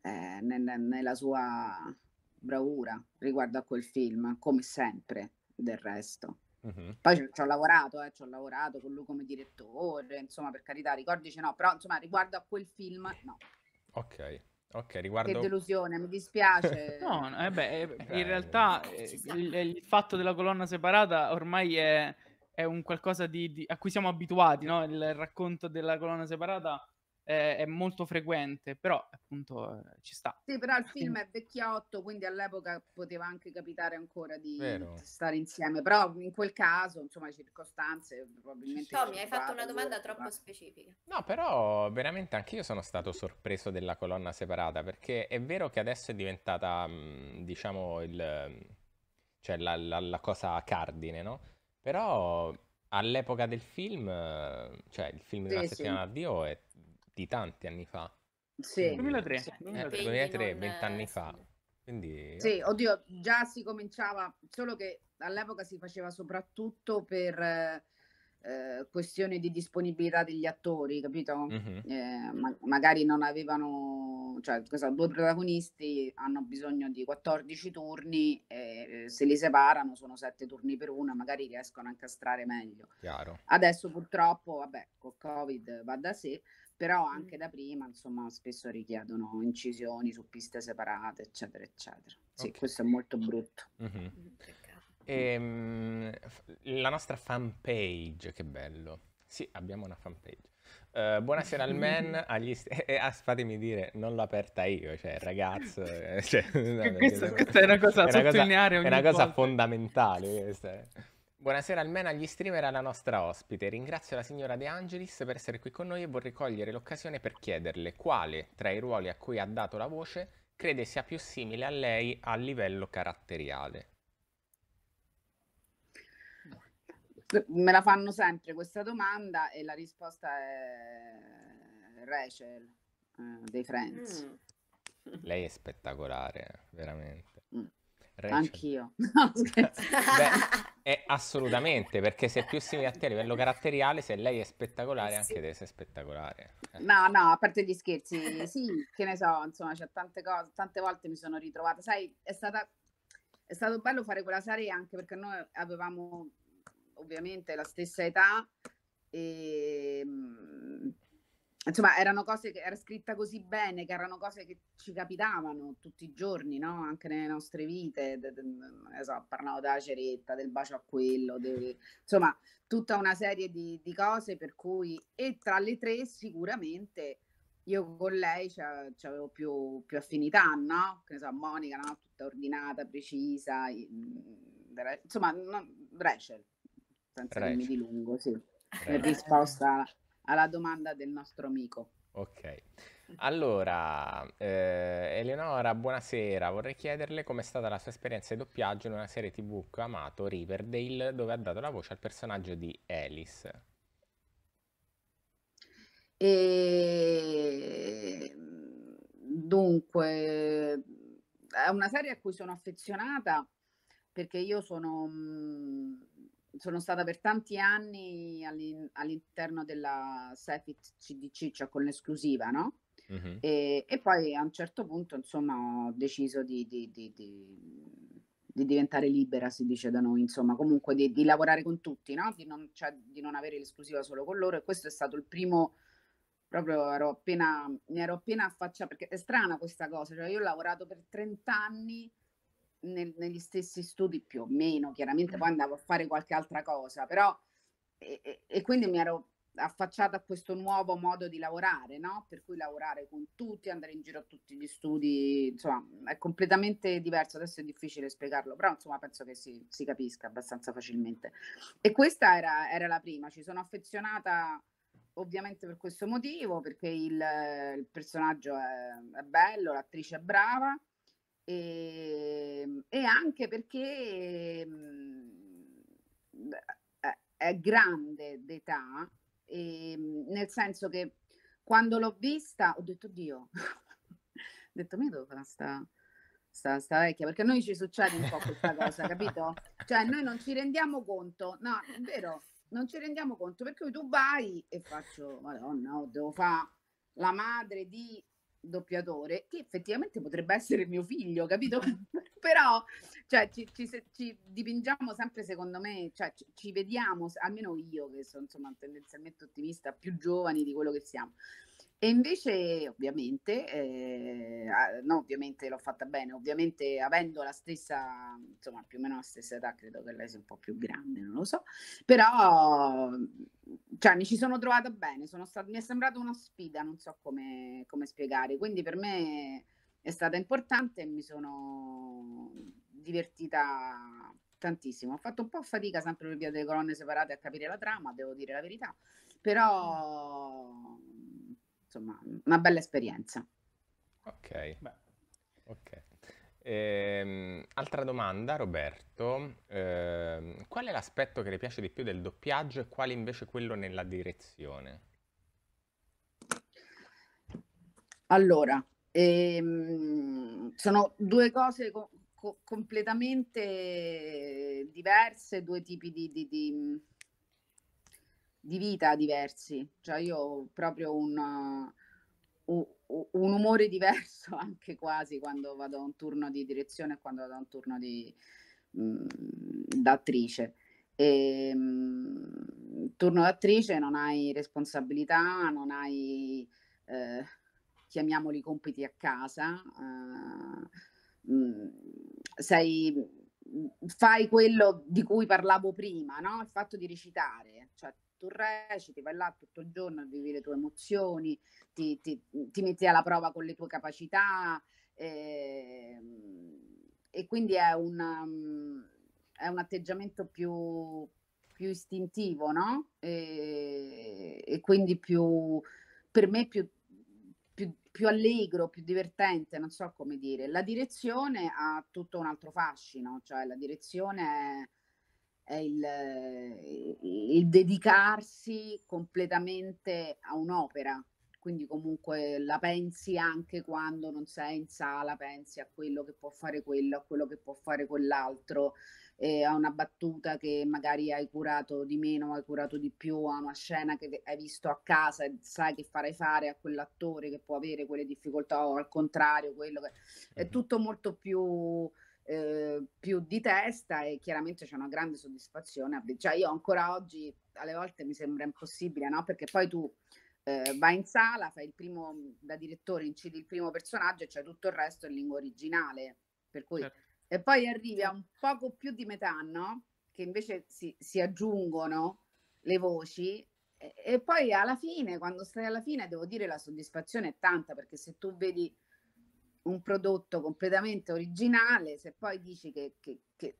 eh, nella sua bravura riguardo a quel film, come sempre del resto. Mm-hmm. Poi ci ho lavorato, eh, ci ho lavorato con lui come direttore, insomma, per carità, ricordici no, però insomma, riguardo a quel film, no. Ok. Ok, riguardo... Che delusione, mi dispiace. no, eh beh, eh, eh, in eh, realtà il, il, fatto della colonna separata ormai è, è un qualcosa di, di, a cui siamo abituati, no? Il racconto della colonna separata eh, è molto frequente, però appunto eh, ci sta. Sì, però il film è vecchiotto, quindi all'epoca poteva anche capitare ancora di Vero. stare insieme, però in quel caso, insomma, circostanze probabilmente... Tommy, hai fatto una domanda troppo specifica. No, però veramente anch'io sono stato sorpreso della colonna separata, perché è vero che adesso è diventata, mm, diciamo, il, cioè la, la, la cosa cardine, no? Però all'epoca del film, cioè il film sì, della settimana sì. addio è di tanti anni fa. Sì. 2003, sì. 2003, eh, 20 anni fa. Quindi... Sì, oddio, già si cominciava, solo che all'epoca si faceva soprattutto per eh, eh questioni di disponibilità degli attori, capito? Mm-hmm. Eh, ma- magari non avevano, cioè cosa, due protagonisti hanno bisogno di 14 turni, e, eh, se li separano sono 7 turni per una, magari riescono a incastrare meglio. Chiaro. Adesso purtroppo, vabbè, col Covid va da sé, però anche da prima, insomma, spesso richiedono incisioni su piste separate, eccetera, eccetera. Sì, okay. questo è molto brutto. Mm-hmm. Mm, e, ehm, la nostra fanpage, che bello. Sì, abbiamo una fanpage. Uh, buonasera al man, agli st- eh, eh, ah, fatemi dire, non l'ho aperta io, cioè ragazzo. Eh, cioè, questa, questa, è una cosa da sottolineare. È una cosa, è una cosa fondamentale. Questa. Buonasera almeno agli streamer e alla nostra ospite. Ringrazio la signora De Angelis per essere qui con noi e vorrei cogliere l'occasione per chiederle quale tra i ruoli a cui ha dato la voce crede sia più simile a lei a livello caratteriale. Me la fanno sempre questa domanda e la risposta è Rachel eh, dei Friends. Mm. Lei è spettacolare, veramente. Rachel. Anch'io. Beh, è assolutamente, perché se è più simile a te a livello caratteriale, se lei è spettacolare, anche sì. te sei spettacolare. Eh. No, no, a parte gli scherzi, sì, che ne so, insomma, c'è tante cose, tante volte mi sono ritrovata. Sai, è, stata, è stato bello fare quella serie anche perché noi avevamo ovviamente la stessa età e ehm, insomma, erano cose che era scritta così bene, che erano cose che ci capitavano tutti i giorni, no? anche nelle nostre vite. De, de, de so, parlavo della ceretta, del bacio a quello, de, insomma, tutta una serie di, di, cose per cui, e tra le tre sicuramente io con lei avevo più, più, affinità, no? Che ne so, Monica, no? Tutta ordinata, precisa, mm, insomma, no, Rachel, senza Rachel. che mi dilungo, sì. Rachel. Risposta alla domanda del nostro amico. Ok, allora eh, Eleonora, buonasera, vorrei chiederle com'è stata la sua esperienza di doppiaggio in una serie tv che ho amato, Riverdale, dove ha dato la voce al personaggio di Alice. E... Dunque, è una serie a cui sono affezionata perché io sono mm, sono stata per tanti anni all'in- all'interno della Cefit CDC, cioè con l'esclusiva, no? Mm-hmm. E, e, poi a un certo punto, insomma, ho deciso di, di, di, di, diventare libera, si dice da noi, insomma, comunque di, lavorare con tutti, no? Non, cioè, di non, avere l'esclusiva solo con loro. E questo è stato il primo, proprio ero appena, mi ero appena affacciata, perché è strana questa cosa, cioè io ho lavorato per 30 anni nel, negli stessi studi più o meno, chiaramente mm. poi andavo a fare qualche altra cosa, però e, e, quindi mi ero affacciata a questo nuovo modo di lavorare, no? Per cui lavorare con tutti, andare in giro a tutti gli studi, insomma, è completamente diverso, adesso è difficile spiegarlo, però insomma penso che si, si capisca abbastanza facilmente. E questa era, era la prima, ci sono affezionata ovviamente per questo motivo, perché il, il personaggio è, è bello, l'attrice è brava e, ehm, e anche perché mhmm, è grande d'età, ehm, nel senso che quando l'ho vista ho detto Dio, ho detto mi devo fare sta, sta, sta, vecchia, perché a noi ci succede un po' questa cosa, capito? Cioè noi non ci rendiamo conto, no, è vero, non ci rendiamo conto, perché tu vai e faccio, madonna, oh, devo fare la madre di doppiatore che effettivamente potrebbe essere mio figlio, capito? Però cioè, ci, ci, ci, dipingiamo sempre, secondo me, cioè, ci, ci, vediamo, almeno io che sono insomma tendenzialmente ottimista, più giovani di quello che siamo. E invece, ovviamente, eh, no, ovviamente l'ho fatta bene, ovviamente avendo la stessa, insomma, più o meno la stessa età, credo che lei sia un po' più grande, non lo so, però cioè, mi ci sono trovata bene, sono stato, mi è sembrata una sfida, non so come, come spiegare, quindi per me è stata importante e mi sono divertita tantissimo. Ho fatto un po' fatica sempre per via delle colonne separate a capire la trama, devo dire la verità, però insomma, una bella esperienza. Ok, Beh, Ehm, altra domanda, Roberto, ehm, qual è l'aspetto che le piace di più del doppiaggio e quale invece quello nella direzione? Allora, ehm, sono due cose co co completamente diverse, due tipi di, di, di, di vita diversi. Cioè io ho proprio un un umore diverso anche quasi quando vado a un turno di direzione e quando vado a un turno di, attrice. Mm, d'attrice. E, ehm, mh, turno d'attrice non hai responsabilità, non hai, eh, chiamiamoli, compiti a casa, eh, mm, sei, mm, fai quello di cui parlavo prima, no? il fatto di recitare, cioè tu reciti, vai là tutto il giorno a vivi le tue emozioni, ti, ti, ti metti alla prova con le tue capacità e, ehm, e quindi è un, è un atteggiamento più, più istintivo, no? E, e, quindi più, per me più, più, più, allegro, più divertente, non so come dire. La direzione ha tutto un altro fascino, cioè la direzione è il, il, dedicarsi completamente a un'opera, quindi comunque la pensi anche quando non sei in sala, pensi a quello che può fare quello, a quello che può fare quell'altro, eh, a una battuta che magari hai curato di meno, hai curato di più, a una scena che hai visto a casa e sai che farai fare a quell'attore che può avere quelle difficoltà o al contrario, quello che... è certo. tutto molto più eh, più di testa e chiaramente c'è una grande soddisfazione. Cioè io ancora oggi alle volte mi sembra impossibile, no? Perché poi tu eh, vai in sala, fai il primo da direttore, incidi il primo personaggio e c'è tutto il resto in lingua originale. Per cui... Certo. E poi arrivi a un poco più di metà, no? Che invece si, si aggiungono le voci e, e poi alla fine, quando stai alla fine, devo dire la soddisfazione è tanta perché se tu vedi un prodotto completamente originale, se poi dici che, che, che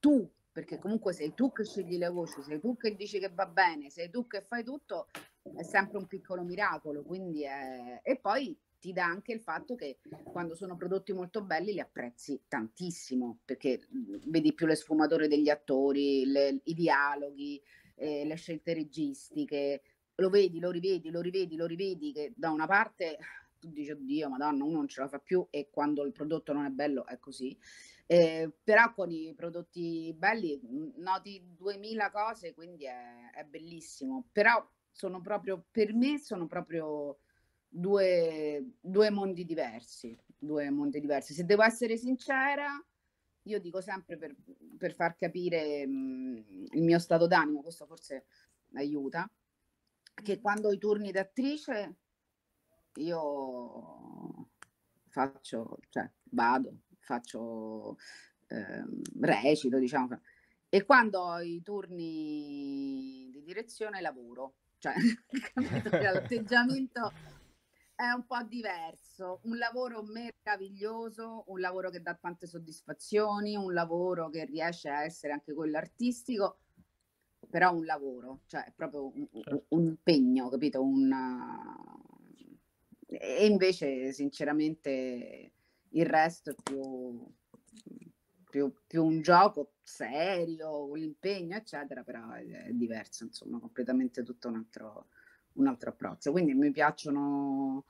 tu, perché comunque sei tu che scegli le voci, sei tu che dici che va bene, sei tu che fai tutto, è sempre un piccolo miracolo. Quindi è... E poi ti dà anche il fatto che quando sono prodotti molto belli li apprezzi tantissimo, perché vedi più le sfumature degli attori, le, i dialoghi, eh, le scelte registiche, lo vedi, lo rivedi, lo rivedi, lo rivedi, che da una parte tu dici oddio madonna uno non ce la fa più e quando il prodotto non è bello è così eh, però con i prodotti belli mm, noti 2000 cose quindi è, è bellissimo però sono proprio per me sono proprio due, due mondi diversi due mondi diversi se devo essere sincera io dico sempre per, per far capire mh, mm, il mio stato d'animo, questo forse aiuta, che mm. quando ho i turni d'attrice io faccio, cioè vado, faccio, eh, recito, diciamo. E quando ho i turni di direzione lavoro, cioè l'atteggiamento è un po' diverso, un lavoro meraviglioso, un lavoro che dà tante soddisfazioni, un lavoro che riesce a essere anche quello artistico, però un lavoro, cioè è proprio un, un certo. impegno, capito? Una, e invece, sinceramente, il resto è più, più, più un gioco serio, un impegno, eccetera, però è, diverso, insomma, completamente tutto un altro, un altro approccio. Quindi mi piacciono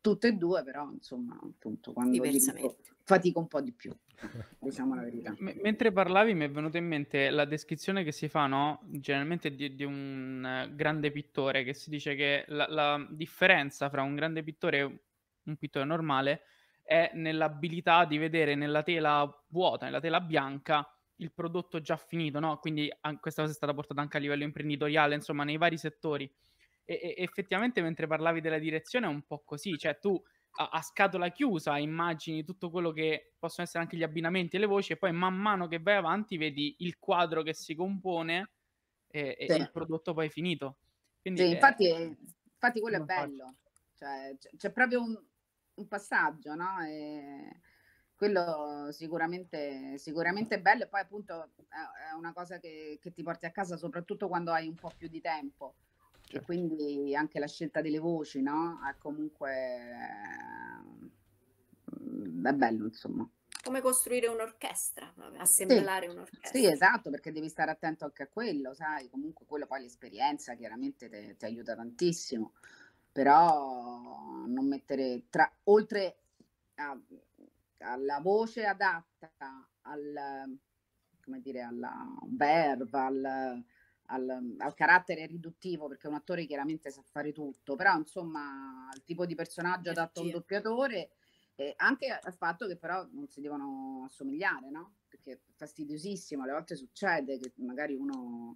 tutte e due, però insomma, appunto, quando dico, fatica un po' di più, diciamo la verità. M- mentre parlavi mi è venuta in mente la descrizione che si fa, no? Generalmente di, di un eh, grande pittore, che si dice che la, la differenza tra un grande pittore e un pittore normale è nell'abilità di vedere nella tela vuota, nella tela bianca, il prodotto già finito, no? Quindi an- questa cosa è stata portata anche a livello imprenditoriale, insomma, nei vari settori. E, e effettivamente mentre parlavi della direzione è un po' così, cioè tu a, a, scatola chiusa, immagini tutto quello che possono essere anche gli abbinamenti e le voci, e poi man mano che vai avanti vedi il quadro che si compone e, sì. il prodotto poi finito. Quindi sì, è... infatti, infatti, quello è bello, cioè, c- c'è proprio un, un passaggio, no? E quello sicuramente, sicuramente bello e poi appunto è una cosa che, che, ti porti a casa soprattutto quando hai un po' più di tempo Certo. Quindi anche la scelta delle voci, no? È comunque eh, è bello, insomma. Come costruire un'orchestra, assemblare sì. un'orchestra. Sì, esatto, perché devi stare attento anche a quello, sai, comunque quello poi l'esperienza chiaramente ti aiuta tantissimo, però non mettere tra, oltre a, alla voce adatta, al, come dire, alla verba, al al, al, carattere riduttivo, perché un attore chiaramente sa fare tutto, però insomma al tipo di personaggio eh, adatto a un doppiatore, e anche al fatto che però non si devono assomigliare, no? Perché è fastidiosissimo, alle volte succede che magari uno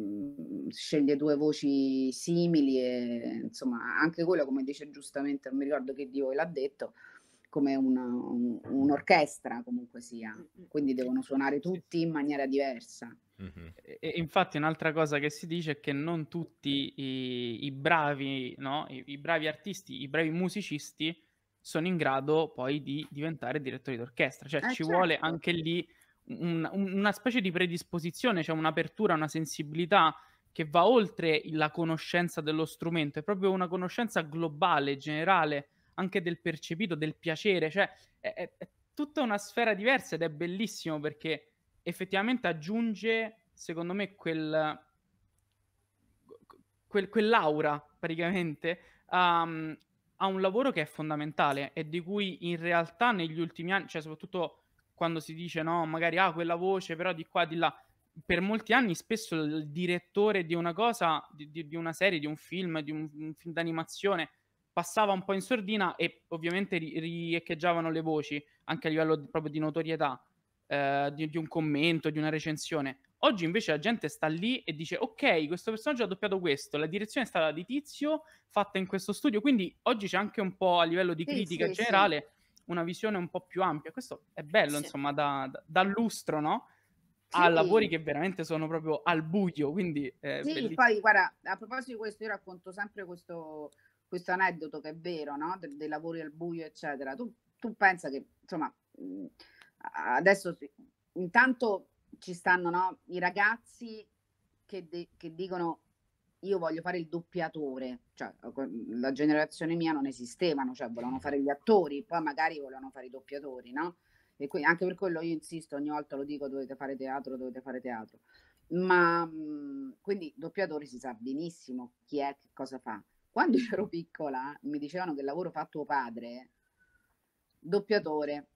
mm, sceglie due voci simili e insomma anche quello come dice giustamente non mi ricordo che Dio l'ha detto come una, un, un'orchestra comunque sia mm, mm. quindi devono suonare tutti in maniera diversa Mm-hmm. E, infatti un'altra cosa che si dice è che non tutti i, i bravi, no? I, I, bravi artisti, i bravi musicisti sono in grado poi di diventare direttori d'orchestra, cioè eh, ci certo. vuole anche lì un, un, una specie di predisposizione, cioè un'apertura, una sensibilità che va oltre la conoscenza dello strumento, è proprio una conoscenza globale, generale, anche del percepito, del piacere, cioè è, è, è tutta una sfera diversa ed è bellissimo perché effettivamente aggiunge, secondo me, quel, quel, quell'aura praticamente um, a un lavoro che è fondamentale e di cui in realtà negli ultimi anni, cioè soprattutto quando si dice no, magari ha ah, quella voce, però di qua, di là, per molti anni spesso il direttore di una cosa, di, di, di una serie, di un film, di un, un, film d'animazione, passava un po' in sordina e ovviamente riecheggiavano le voci anche a livello proprio di notorietà eh, di, di un commento, di una recensione. Oggi invece la gente sta lì e dice: Ok, questo personaggio ha doppiato questo, la direzione è stata di tizio, fatta in questo studio. Quindi oggi c'è anche un po' a livello di critica sì, generale sì. una visione un po' più ampia. Questo è bello, insomma, da, da, da, lustro, no? A lavori che veramente sono proprio al buio. Quindi, eh, sì, poi guarda, a proposito di questo, io racconto sempre questo, questo aneddoto che è vero, no? De, dei lavori al buio, eccetera. Tu, tu pensa che, insomma. Mh, adesso intanto ci stanno no, i ragazzi che, de- che, dicono io voglio fare il doppiatore, cioè eh, la generazione mia non esistevano, cioè volevano fare gli attori, poi magari volevano fare i doppiatori, no? E quindi anche per quello io insisto, ogni volta lo dico, dovete fare teatro, dovete fare teatro. Ma mhmm, quindi doppiatori si sa benissimo chi è, che cosa fa. Quando ero piccola mi dicevano che il lavoro fa tuo padre, doppiatore,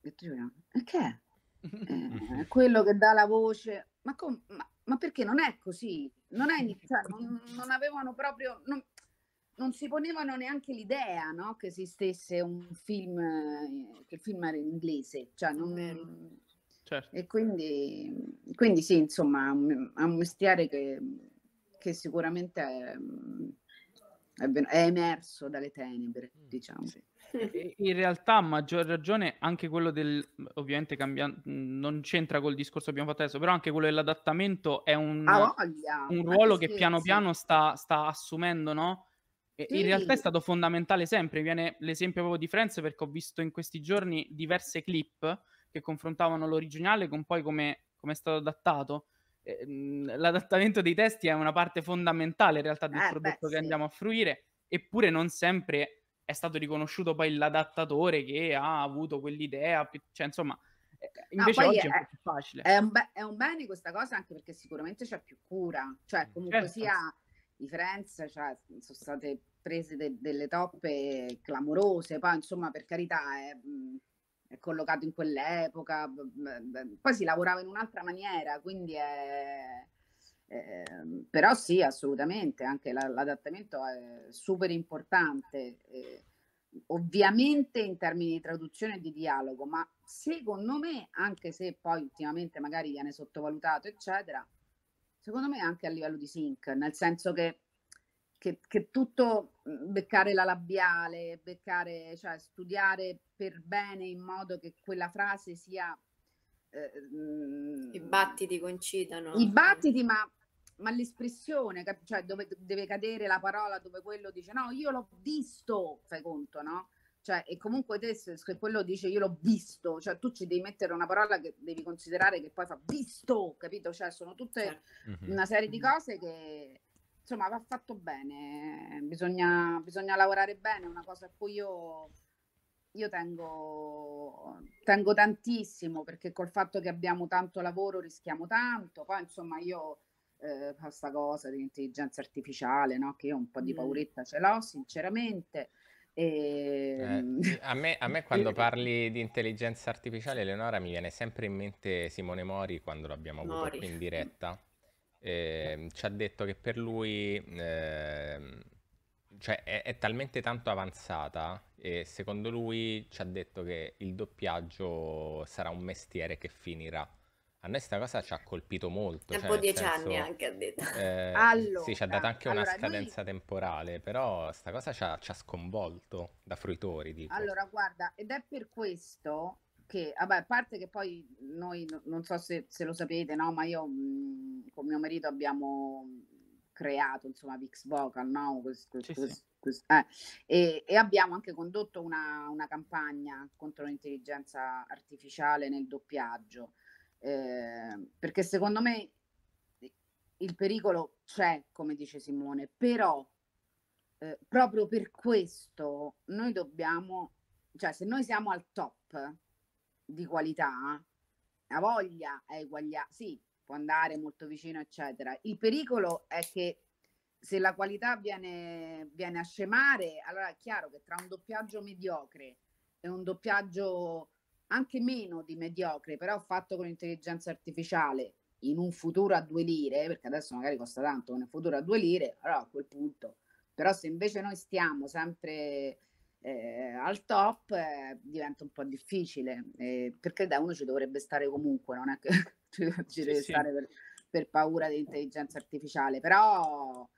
pittura. E che è? Eh, quello che dà la voce. Ma, com- ma, ma perché non è così? Non, è, cioè, non, non avevano proprio... Non, non si ponevano neanche l'idea no? che esistesse un film, eh, che il film era in inglese, cioè non... Mm, certo. e quindi, quindi, sì, insomma, è un mestiere che, che sicuramente mm, è, emerso dalle tenebre, mm, diciamo. Sì. In realtà a maggior ragione anche quello del, ovviamente cambiando, non c'entra col discorso che abbiamo fatto adesso, però anche quello dell'adattamento è un, un ruolo che piano piano sta, sta assumendo, no? Sì. in realtà è stato fondamentale sempre. Viene l'esempio proprio di Friends perché ho visto in questi giorni diverse clip che confrontavano l'originale con poi come, come è stato adattato. Eh, mhmm, l'adattamento dei testi è una parte fondamentale in realtà del eh, prodotto beh, che sì. andiamo a fruire, eppure non sempre è stato riconosciuto poi l'adattatore che ha avuto quell'idea, cioè insomma, eh, invece no, oggi è, è, più facile. È un, be- è un, bene questa cosa anche perché sicuramente c'è più cura, cioè mm, comunque certo. sia i Friends cioè, sono state prese de- delle toppe clamorose, poi insomma per carità è... Eh, collocato in quell'epoca, poi si lavorava in un'altra maniera, quindi è... Eh, però sì, assolutamente, anche la, l'adattamento è super importante, eh, ovviamente in termini di traduzione e di dialogo, ma secondo me, anche se poi ultimamente magari viene sottovalutato, eccetera, secondo me anche a livello di sync, nel senso che che, che tutto mhmm, beccare la labiale, beccare, cioè studiare per bene in modo che quella frase sia... Eh, I ehm, battiti coincidano. I battiti, ma, ma l'espressione, cioè dove deve cadere la parola, dove quello dice no, io l'ho visto, fai conto, no? Cioè, e comunque te, se quello dice io l'ho visto, cioè tu ci devi mettere una parola che devi considerare che poi fa visto, capito? Cioè sono tutte certo. una serie di cose che insomma va fatto bene, bisogna, bisogna lavorare bene, è una cosa a cui io, io tengo, tengo, tantissimo perché col fatto che abbiamo tanto lavoro rischiamo tanto, poi insomma io eh, questa cosa dell'intelligenza artificiale, no? che io un po' di mm. pauretta ce l'ho sinceramente. E... Eh, a, me, a, me, quando parli di intelligenza artificiale, Eleonora, mi viene sempre in mente Simone Mori quando l'abbiamo avuto Mori. qui in diretta eh, ci ha detto che per lui eh, cioè è, è, talmente tanto avanzata e secondo lui ci ha detto che il doppiaggio sarà un mestiere che finirà. A noi sta cosa ci ha colpito molto. Dopo cioè, dieci senso, anni anche ha detto. Eh, allora, sì, ci ha dato anche allora, una scadenza lui... temporale, però sta cosa ci ha, ci ha sconvolto da fruitori. Dico. Allora, guarda, ed è per questo che, vabbè, a parte che poi noi, non so se, se lo sapete, no, ma io mh, mhmm, con mio marito abbiamo creato, insomma, Vix Vocal, no? Quest, quest, sì, quest, sì. Eh. E, e, abbiamo anche condotto una, una, campagna contro l'intelligenza artificiale nel doppiaggio, eh, perché secondo me il pericolo c'è, come dice Simone, però eh, proprio per questo noi dobbiamo, cioè se noi siamo al top, di qualità, la voglia è uguagliare, sì, può andare molto vicino, eccetera. Il pericolo è che se la qualità viene, viene a scemare, allora è chiaro che tra un doppiaggio mediocre e un doppiaggio anche meno di mediocre, però fatto con intelligenza artificiale in un futuro a due lire, perché adesso magari costa tanto, in un futuro a due lire, allora a quel punto. Però se invece noi stiamo sempre eh, al top eh, diventa un po' difficile, eh, perché da uno ci dovrebbe stare comunque, non è che ci, ci deve sì, stare Per, per, paura di intelligenza artificiale, però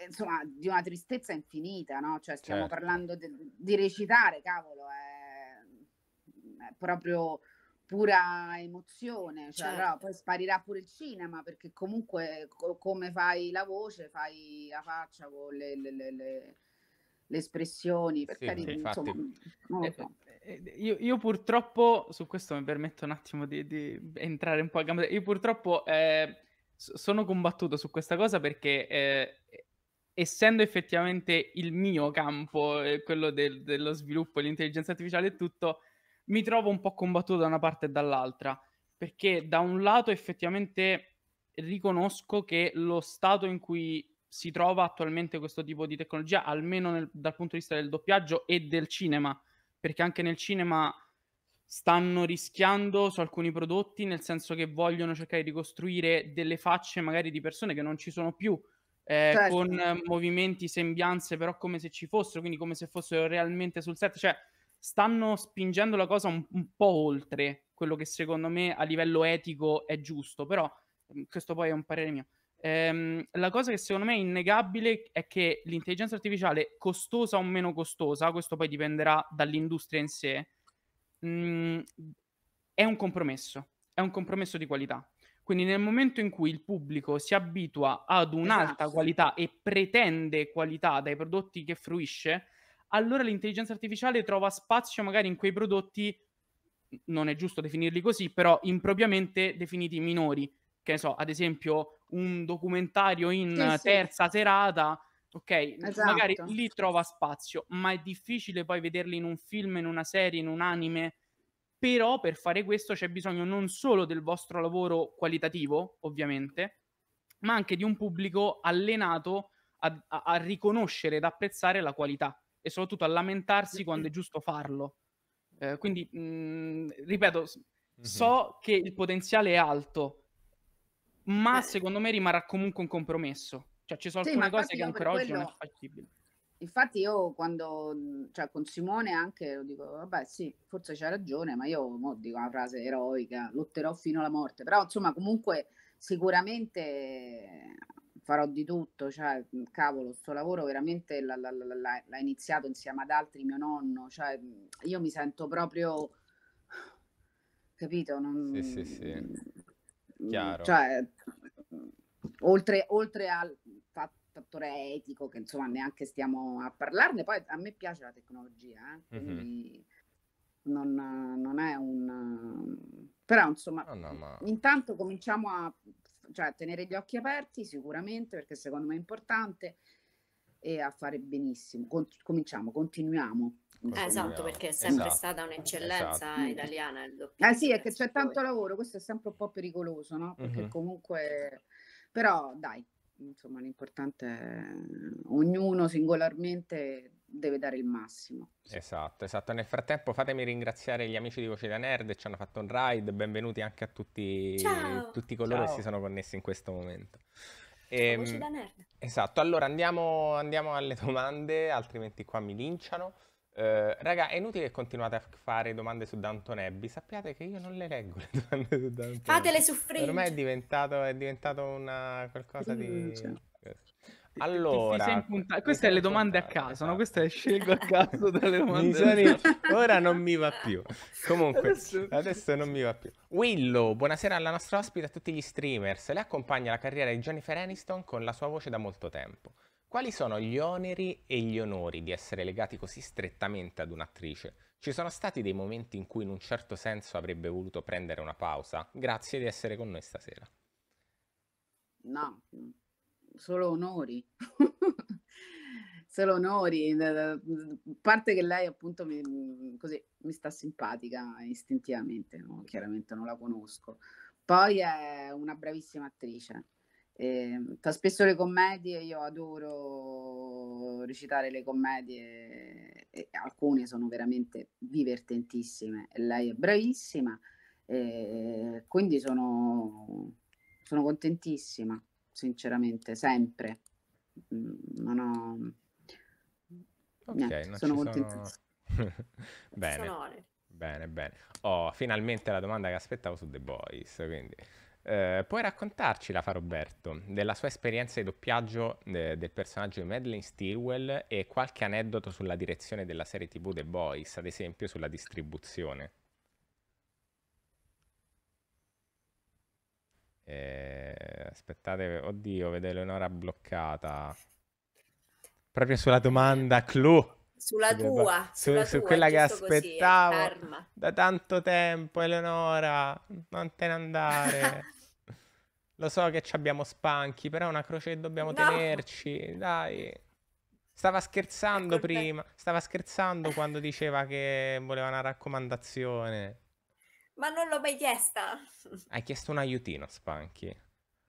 eh, insomma di una tristezza infinita, no? Cioè stiamo certo. parlando de, di recitare, cavolo, è, è proprio pura emozione, cioè, certo. no, poi sparirà pure il cinema perché comunque co- come fai la voce, fai la faccia con le, le, le, le le espressioni, per sì, carità, infatti. Insomma, non lo eh, so. Eh, eh, io, io, purtroppo, su questo mi permetto un attimo di, di entrare un po' a gamba, io purtroppo eh, sono combattuto su questa cosa perché eh, essendo effettivamente il mio campo, eh, quello del, dello sviluppo, dell'intelligenza artificiale e tutto, mi trovo un po' combattuto da una parte e dall'altra, perché da un lato effettivamente riconosco che lo stato in cui si trova attualmente questo tipo di tecnologia, almeno nel, dal punto di vista del doppiaggio e del cinema, perché anche nel cinema stanno rischiando su alcuni prodotti, nel senso che vogliono cercare di costruire delle facce magari di persone che non ci sono più, eh, certo. con movimenti, sembianze, però come se ci fossero, quindi come se fossero realmente sul set, cioè stanno spingendo la cosa un, un po' oltre quello che secondo me a livello etico è giusto, però mm, questo poi è un parere mio Ehm, la cosa che secondo me è innegabile è che l'intelligenza artificiale, costosa o meno costosa, questo poi dipenderà dall'industria in sé, mh, mm, è un compromesso, è un compromesso di qualità. Quindi nel momento in cui il pubblico si abitua ad un'alta esatto. qualità e pretende qualità dai prodotti che fruisce, allora l'intelligenza artificiale trova spazio magari in quei prodotti, non è giusto definirli così, però impropriamente definiti minori. Che ne so, ad esempio un documentario in sì, sì. terza serata, ok, esatto. magari lì trova spazio, ma è difficile poi vederli in un film, in una serie, in un anime. Però per fare questo c'è bisogno non solo del vostro lavoro qualitativo, ovviamente, ma anche di un pubblico allenato a, a, a riconoscere ed apprezzare la qualità e soprattutto a lamentarsi quando è giusto farlo. Eh, quindi, mh, mm, ripeto, so mm-hmm. che il potenziale è alto, ma eh. secondo me rimarrà comunque un compromesso. Cioè ci sono sì, alcune cose che ancora oggi quello... non è fattibile. Infatti io quando, cioè con Simone anche lo dico, vabbè sì, forse c'ha ragione, ma io mo, dico una frase eroica, lotterò fino alla morte, però insomma comunque sicuramente farò di tutto, cioè cavolo, sto lavoro veramente l'ha, l'ha, l'ha, l'ha iniziato insieme ad altri mio nonno, cioè io mi sento proprio, capito? Non... Sì, sì, sì. Chiaro. Cioè, oltre, oltre al fattore etico, che insomma neanche stiamo a parlarne, poi a me piace la tecnologia, eh? Mhm. quindi mm-hmm. non, non, è un... però insomma, oh no, ma... intanto cominciamo a cioè, tenere gli occhi aperti sicuramente, perché secondo me è importante, e a fare benissimo. Con- cominciamo, continuiamo. Eh, esatto, perché è sempre esatto. stata un'eccellenza esatto. italiana il doppio. Eh sì, è che c'è tanto lavoro, questo è sempre un po' pericoloso, no? Perché mm-hmm. comunque però dai, insomma, l'importante è ognuno singolarmente deve dare il massimo. Esatto, esatto. Nel frattempo fatemi ringraziare gli amici di Voce da Nerd, ci hanno fatto un ride, benvenuti anche a tutti, tutti coloro Ciao. che si sono connessi in questo momento. E, ehm, Voce da Nerd. Esatto, allora andiamo, andiamo alle domande, altrimenti qua mi linciano. Uh, raga, è inutile che continuate a fare domande su Danton Abbey. Sappiate che io non le leggo le domande su Danton Abbey. Fatele su Fringe. Ormai è diventato, è diventato una qualcosa di... Allora, punta... queste sono le domande a caso, no? Queste le scelgo a caso dalle domande. Sono... Ora non mi va più. Comunque, adesso... adesso... non mi va più. Willow, buonasera alla nostra ospite e a tutti gli streamers. Le accompagna la carriera di Jennifer Aniston con la sua voce da molto tempo. Quali sono gli oneri e gli onori di essere legati così strettamente ad un'attrice? Ci sono stati dei momenti in cui in un certo senso avrebbe voluto prendere una pausa? Grazie di essere con noi stasera. No, solo onori. solo onori. A parte che lei appunto mi, così, mi sta simpatica istintivamente, no? chiaramente non la conosco. Poi è una bravissima attrice e, ehm, fa spesso le commedie, io adoro recitare le commedie, alcune sono veramente divertentissime. Lei è bravissima, e eh, quindi sono, sono contentissima, sinceramente, sempre. Mm, non ho... Okay, Niente, sono contentissima. Sono... bene. bene. Bene, bene. Oh, finalmente la domanda che aspettavo su The Boys, quindi... Eh, puoi raccontarci, la fa Roberto, della sua esperienza di doppiaggio eh, del personaggio di Madeleine Stilwell e qualche aneddoto sulla direzione della serie TV The Boys, ad esempio sulla distribuzione? Eh, aspettate, oddio, vedo Eleonora bloccata. Proprio sulla domanda, Clou sulla tua, su, sulla su tua, quella che aspettavo così, da tanto tempo, Eleonora, non te ne andare. Lo so che ci abbiamo spanchi, però è una croce che dobbiamo no. tenerci, dai. Stava scherzando prima, stava scherzando quando diceva che voleva una raccomandazione. Ma non l'ho mai chiesta. Hai chiesto un aiutino, Spanchi.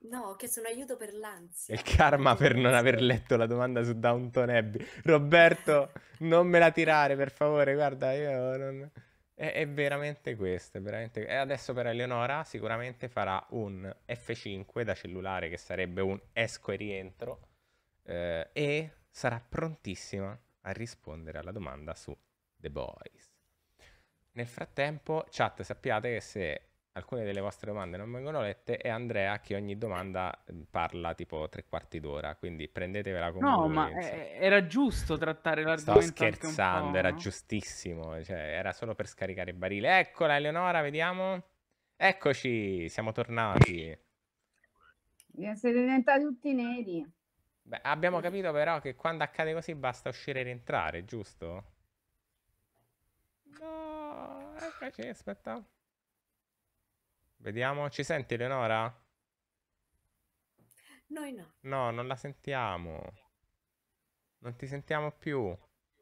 No, che sono aiuto per l'ansia. Il karma per non aver letto la domanda su Downton Abbey. Roberto, non me la tirare, per favore, guarda, io non... È, è veramente questo, è veramente... E adesso per Eleonora sicuramente farà un F5 da cellulare, che sarebbe un esco e rientro, eh, e sarà prontissima a rispondere alla domanda su The Boys. Nel frattempo, chat, sappiate che se alcune delle vostre domande non vengono lette e Andrea che ogni domanda eh, parla tipo tre quarti d'ora, quindi prendetevela con No, ma è, eh, eh, era giusto trattare l'argomento Sto scherzando, era no? giustissimo, cioè era solo per scaricare il barile. Eccola Eleonora, vediamo. Eccoci, siamo tornati. Siete diventati tutti neri. Beh, abbiamo capito però che quando accade così basta uscire e rientrare, giusto? No, eccoci, aspetta. Vediamo, ci senti Eleonora? Noi no. No, non la sentiamo. Non ti sentiamo più.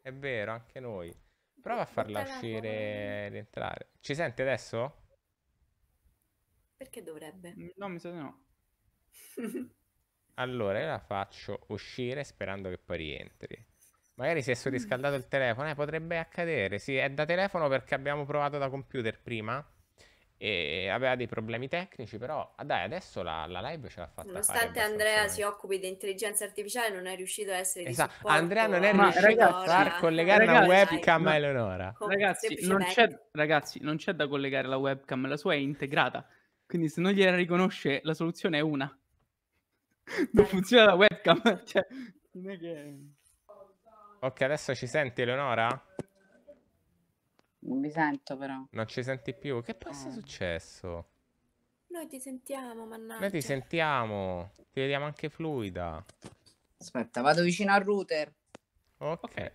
È vero, anche noi. Prova a farla uscire e rientrare. Ci senti adesso? Perché dovrebbe? Mm, no, mi sa di no. allora, io la faccio uscire sperando che poi rientri. Magari si è surriscaldato il telefono, eh, potrebbe accadere. Sì, è da telefono perché abbiamo provato da computer prima e aveva dei problemi tecnici, però ah, dai, adesso la, la live ce l'ha fatta. Nonostante Andrea si occupi di intelligenza artificiale, non è riuscito a essere esatto. Supporto, Andrea non è riuscito ragazzi, a far collegare ragazzi, una webcam a Eleonora. Ragazzi non, ragazzi non, c'è, da collegare la webcam, la sua è integrata. Quindi se non gliela riconosce, la soluzione è una. Non funziona la webcam. Cioè, non è che... Ok, adesso ci senti Eleonora? Non mi sento però. Non ci senti più? Che passa è eh. successo? Noi ti sentiamo, mannaggia. Noi ti sentiamo. Ti vediamo anche fluida. Aspetta, vado vicino al router. Ok. okay.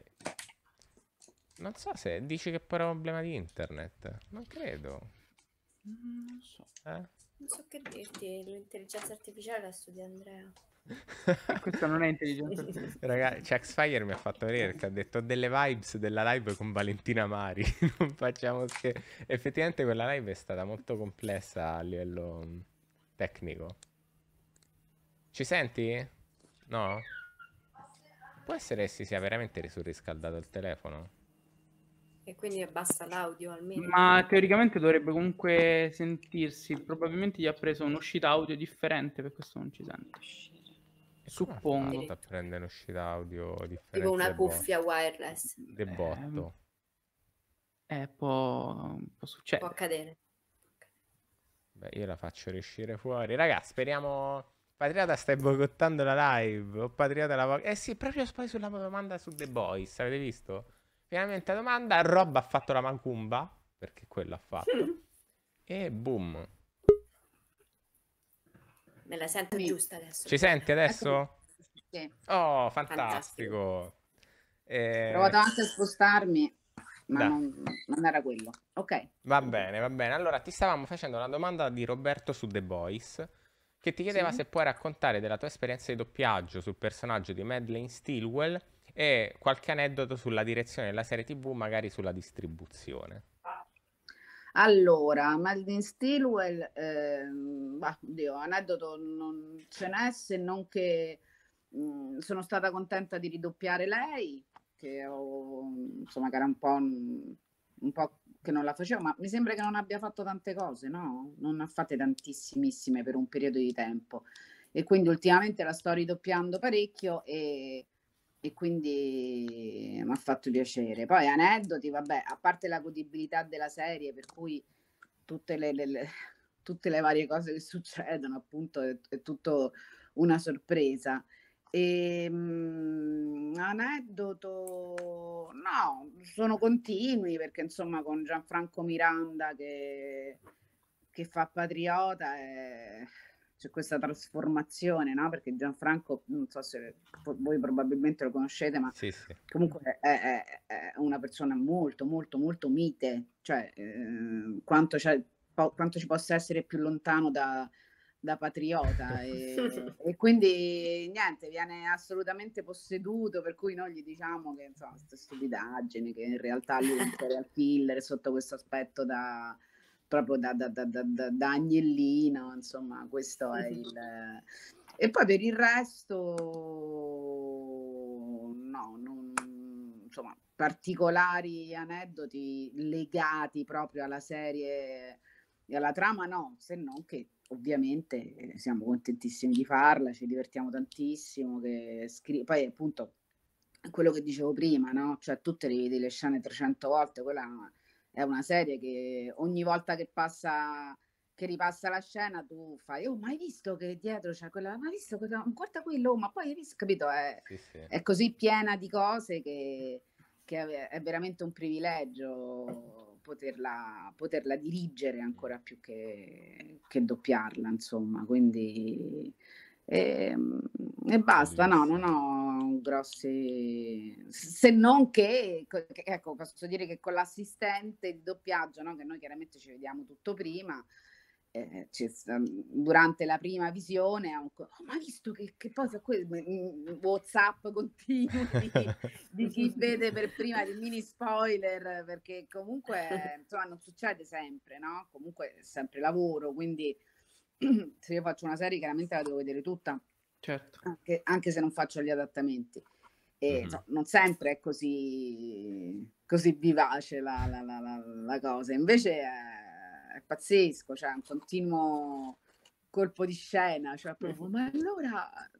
Non so se dici che poi è problema di internet. Non credo. Mm, non so. Eh? Non so che dirti. L'intelligenza artificiale la studi Andrea. Questo non è intelligente. Ragazzi, cioè, fire mi ha fatto vedere che ha detto delle vibes della live con Valentina Mari. non facciamo scherzo. Effettivamente quella live è stata molto complessa a livello mm, tecnico. Ci senti? No? Può essere che si sia veramente risurriscaldato il telefono. E quindi abbassa l'audio almeno. Ma teoricamente dovrebbe comunque sentirsi. Probabilmente gli ha preso un'uscita audio differente, per questo non ci sente. Suppongo. Ho a prendere uscita audio differente. Tipo una cuffia wireless. De botto. Eh, eh, può, può succedere. Può accadere. Beh, io la faccio riuscire fuori. Ragazzi, speriamo... Patriota stai boicottando la live. O Patriota la... Eh sì, proprio poi sulla domanda su The Boys, avete visto? Finalmente la domanda, Rob ha fatto la mancumba, perché quello ha fatto. e boom. Me la sento sì. giusta adesso. Ci senti ecco adesso? Sì. Oh, fantastico. fantastico. Eh... Ho provato anche a spostarmi, ma non, non, era quello. Ok. Va bene, va bene. Allora, ti stavamo facendo una domanda di Roberto su The Boys, che ti chiedeva sì. se puoi raccontare della tua esperienza di doppiaggio sul personaggio di Madeleine Stilwell e qualche aneddoto sulla direzione della serie TV, magari sulla distribuzione. Allora, Melvin Stilwell, ehm, oddio, aneddoto non ce n'è se non che mh, mhmm, sono stata contenta di ridoppiare lei, che, ho, insomma, che era un po', un, po' che non la facevo, ma mi sembra che non abbia fatto tante cose, no? Non ha fatte tantissime per un periodo di tempo. E quindi ultimamente la sto ridoppiando parecchio e e quindi eh, mi ha fatto piacere. Poi aneddoti, vabbè, a parte la godibilità della serie, per cui tutte le, le, le, tutte le varie cose che succedono, appunto, è, è tutto una sorpresa. E, ehm, mh, aneddoto, no, sono continui perché insomma con Gianfranco Miranda che, che fa patriota è, eh, c'è questa trasformazione, no? Perché Gianfranco, non so se voi probabilmente lo conoscete, ma sì, sì. comunque è, è, è, una persona molto, molto, molto mite, cioè eh, quanto, po- quanto, ci possa essere più lontano da, da patriota e, e, quindi niente, viene assolutamente posseduto, per cui noi gli diciamo che insomma, questa stupidaggine, che in realtà lui è un killer sotto questo aspetto da proprio da, da, da, da agnellino, insomma, questo è il... E poi per il resto, no, non, insomma, particolari aneddoti legati proprio alla serie e alla trama, no, se non che ovviamente eh, siamo contentissimi di farla, ci divertiamo tantissimo, che scri- poi appunto quello che dicevo prima, no? Cioè tu te rivedi le scene 300 volte, quella è una serie che ogni volta che passa che ripassa la scena, tu fai, oh, ma hai visto che dietro c'è quella, ma hai visto quella, guarda quello, ma poi hai visto, capito? È, sì, sì. è così piena di cose che, che, è veramente un privilegio poterla, poterla dirigere ancora più che, che doppiarla, insomma, quindi... E, ehm, e basta, no, no, no, sono grossi, se non che, ecco, posso dire che con l'assistente di doppiaggio, no? che noi chiaramente ci vediamo tutto prima, eh, mm, durante la prima visione, un... oh, ma visto che, che poi questo, Whatsapp continui di chi vede per prima il mini spoiler, perché comunque insomma non succede sempre, no? Comunque è sempre lavoro, quindi se io faccio una serie chiaramente la devo vedere tutta certo. anche, anche se non faccio gli adattamenti. E, mm-hmm. so, non sempre è così, così vivace la, la, la, la cosa, invece è, è pazzesco, cioè un continuo colpo di scena, cioè proprio, mhm. ma allora...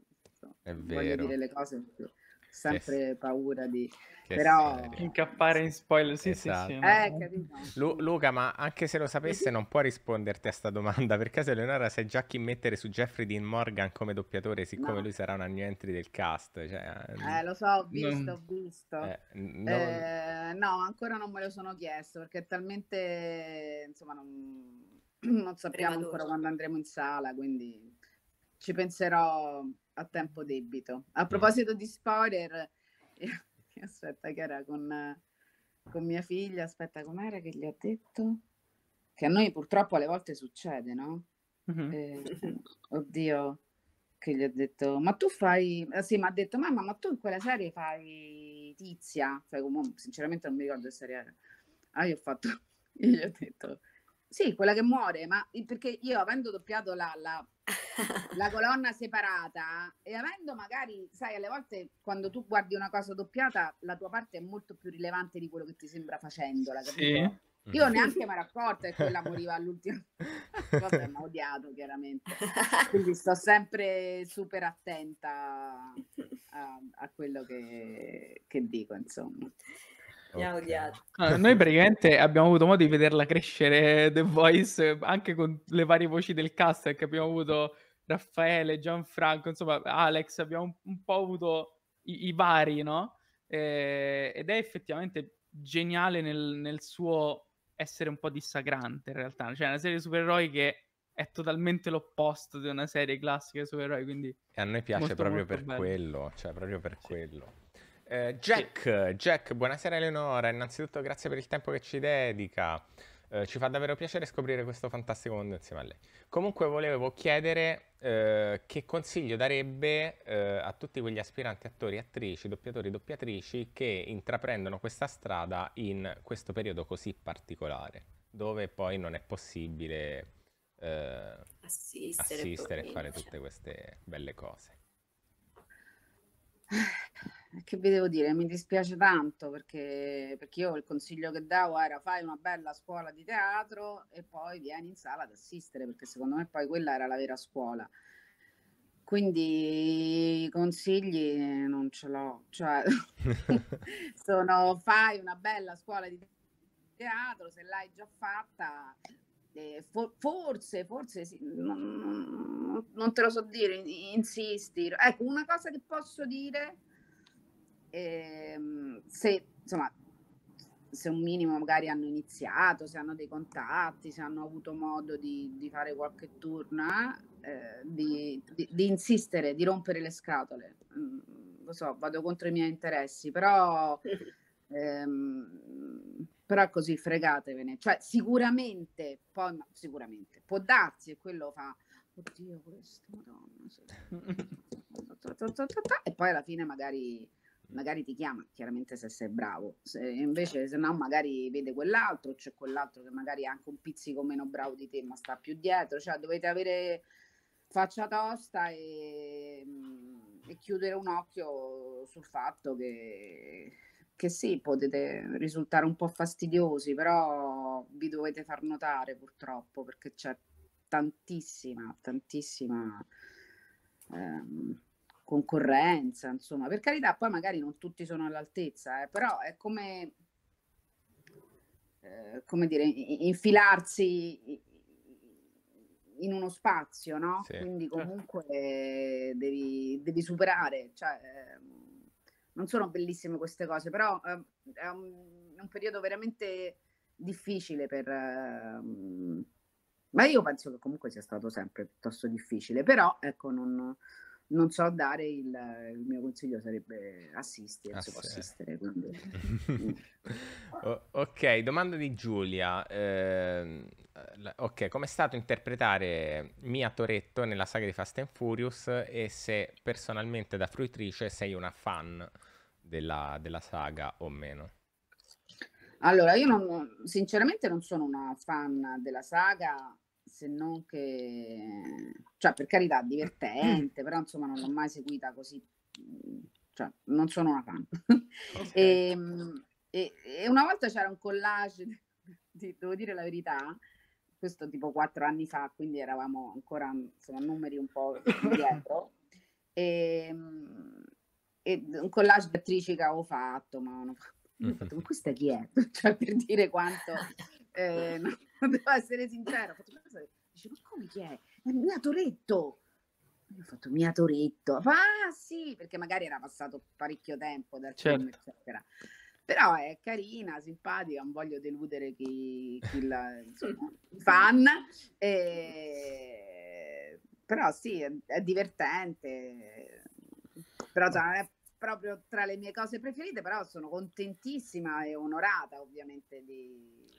è vero. Voglio dire le cose più sempre yes. paura di... Però... Incappare in spoiler, sì, esatto. sì, sì. Esatto. Eh, Lu- Luca, ma anche se lo sapesse non può risponderti a questa domanda, perché se Leonora sai già chi mettere su Jeffrey Dean Morgan come doppiatore, siccome no. lui sarà una new entry del cast? Cioè... Mm, eh, lo so, ho visto, non... ho visto. Eh, non... eh, no, ancora non me lo sono chiesto, perché è talmente... insomma, non, non sappiamo ancora quando andremo in sala, quindi ci penserò a tempo debito. A mm. proposito di spoiler, aspetta che era con, con mia figlia, aspetta com'era che gli ha detto? Che a noi purtroppo alle volte succede, no? Uh-huh. Eh, oddio, che gli ho detto, ma tu fai, ah, sì, mi ha detto, mamma, ma tu in quella serie fai Tizia? Fai, sinceramente non mi ricordo che serie era. Ah, io ho fatto, io gli ho detto, sì, quella che muore, ma perché io avendo doppiato la, la la colonna separata e avendo magari, sai, alle volte quando tu guardi una cosa doppiata la tua parte è molto più rilevante di quello che ti sembra facendola, capito? Sì. Mm. Io neanche mi ero accorta che quella moriva all'ultima cosa, mi ha odiato chiaramente. Quindi sto sempre super attenta a, a quello che, che, dico, insomma. Mi ha odiato. Ah, noi praticamente abbiamo avuto modo di vederla crescere eh, The Voice anche con le varie voci del cast, perché abbiamo avuto Raffaele, Gianfranco, insomma Alex, abbiamo un, po' avuto i, i vari, no? Eh, ed è effettivamente geniale nel, nel, suo essere un po' dissacrante in realtà, cioè una serie di supereroi che è totalmente l'opposto di una serie classica di supereroi, quindi... E a noi piace molto, proprio molto per bello. quello, cioè proprio per sì. quello. Eh, Jack, sì. Jack, buonasera Eleonora, innanzitutto grazie per il tempo che ci dedica. Eh, ci fa davvero piacere scoprire questo fantastico mondo insieme a lei. Comunque volevo chiedere eh, che consiglio darebbe eh, a tutti quegli aspiranti attori, attrici, doppiatori, doppiatrici che intraprendono questa strada in questo periodo così particolare, dove poi non è possibile eh, assistere, assistere e fare tutte queste belle cose. Certo che vi devo dire, mi dispiace tanto perché, perché io il consiglio che davo era fai una bella scuola di teatro e poi vieni in sala ad assistere, perché secondo me poi quella era la vera scuola. Quindi i consigli non ce l'ho, cioè sono fai una bella scuola di teatro, se l'hai già fatta, eh, for- forse, forse sì, non, non, non te lo so dire, insisti. Ecco, una cosa che posso dire ehm, se insomma se un minimo magari hanno iniziato, se hanno dei contatti, se hanno avuto modo di, di fare qualche turna, eh, di, di, di, insistere, di rompere le scatole. Mm, lo so, vado contro i miei interessi, però, ehm, però così fregatevene. Cioè, sicuramente, poi, no, sicuramente, può darsi e quello fa, oddio questo, madonna. e poi alla fine magari magari ti chiama, chiaramente se sei bravo, se invece se no magari vede quell'altro, c'è cioè quell'altro che magari è anche un pizzico meno bravo di te ma sta più dietro, cioè dovete avere faccia tosta e, mm, e chiudere un occhio sul fatto che, che sì, potete risultare un po' fastidiosi, però vi dovete far notare purtroppo perché c'è tantissima, tantissima... Ehm, concorrenza, insomma, per carità, poi magari non tutti sono all'altezza, eh, però è come, eh, come dire, infilarsi in uno spazio, no? Sì. Quindi certo. comunque devi, devi superare, cioè, eh, non sono bellissime queste cose, però ehm, è un, un periodo veramente difficile per... Ehm, ma io penso che comunque sia stato sempre piuttosto difficile, però ecco, non, non so dare il, il mio consiglio sarebbe assistere, se può eh. assistere. o- ok, domanda di Giulia. Eh, ok, com'è stato interpretare Mia Toretto nella saga di Fast and Furious e se personalmente da fruitrice sei una fan della, della saga o meno? Allora, io non, sinceramente non sono una fan della saga, se non che, cioè per carità, divertente, però insomma non l'ho mai seguita così, cioè non sono una fan. Okay. e, ehm, e, e, una volta c'era un collage, di, devo dire la verità, questo tipo quattro anni fa, quindi eravamo ancora insomma numeri un po' indietro. e, ehm, e un collage di attrici che avevo fatto, ma non ho fatto, ma mm. questa chi è? Cioè, per dire quanto eh, devo essere sincera, faccio cosa? Dice, ma come chi è? È Mia Toretto! Io ho fatto Mia Toretto. Ah sì, perché magari era passato parecchio tempo dal certo. film, eccetera. Però è carina, simpatica, non voglio deludere chi, chi la, insomma, fan. E... Però sì, è, è divertente. Però cioè, è proprio tra le mie cose preferite, però sono contentissima e onorata ovviamente di,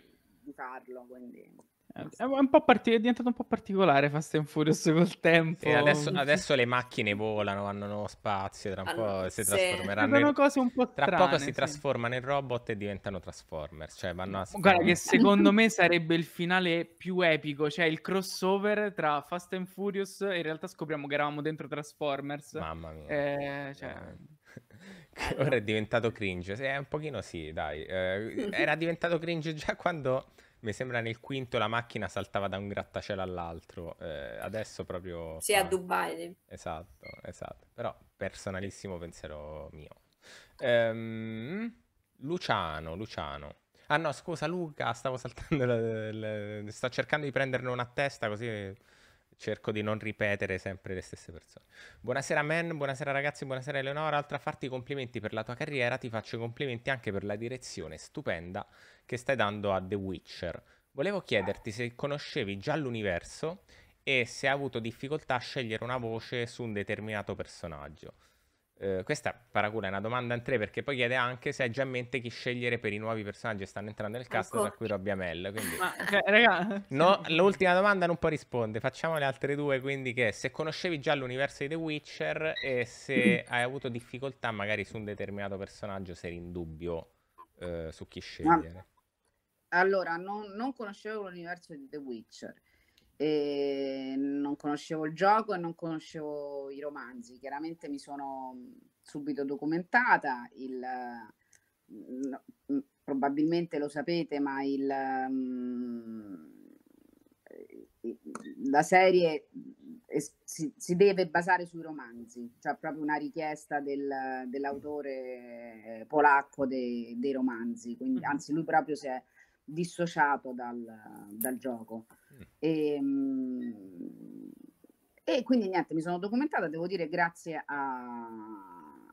di farlo, quindi... È, un partic- è, diventato un po' particolare Fast and Furious col tempo. Adesso, adesso, le macchine volano, hanno nuovo spazio, tra un allora, po' si sì. trasformeranno. In... Cose un po tra strane, poco si sì. trasformano in robot e diventano Transformers. Cioè vanno a... Guarda che secondo me sarebbe il finale più epico, cioè il crossover tra Fast and Furious e in realtà scopriamo che eravamo dentro Transformers. Mamma mia. Eh, cioè... Eh ora è diventato cringe. Eh, un pochino sì, dai. Eh, era diventato cringe già quando, mi sembra, nel quinto la macchina saltava da un grattacielo all'altro. Eh, adesso proprio... Sì, a Dubai. Esatto, esatto. Però personalissimo pensiero mio. Ehm, Luciano, Luciano. Ah no, scusa Luca, stavo saltando, la, la, la, sto cercando di prenderne una a testa così cerco di non ripetere sempre le stesse persone. Buonasera men, buonasera ragazzi, buonasera Eleonora, oltre a farti complimenti per la tua carriera, ti faccio i complimenti anche per la direzione stupenda che stai dando a The Witcher. Volevo chiederti se conoscevi già l'universo e se hai avuto difficoltà a scegliere una voce su un determinato personaggio. Eh, questa paracula è una domanda in tre perché poi chiede anche se hai già in mente chi scegliere per i nuovi personaggi che stanno entrando nel cast, Ancora. tra cui Robbie Amell. Quindi... Ma, cioè, raga... no, l'ultima domanda non può rispondere, facciamo le altre due, quindi che se conoscevi già l'universo di The Witcher e se hai avuto difficoltà magari su un determinato personaggio, se eri in dubbio eh, su chi scegliere. Ma... Allora, non, non conoscevo l'universo di The Witcher e non conoscevo il gioco e non conoscevo i romanzi. Chiaramente mi sono mm, subito documentata, il, mm, mm, probabilmente lo sapete, ma il, la serie si, si, deve basare sui romanzi, cioè proprio una richiesta del, dell'autore eh, polacco de, dei romanzi, quindi, anzi lui proprio si è dissociato dal, dal gioco. Mm. E, ehm, e, quindi niente, mi sono documentata, devo dire grazie a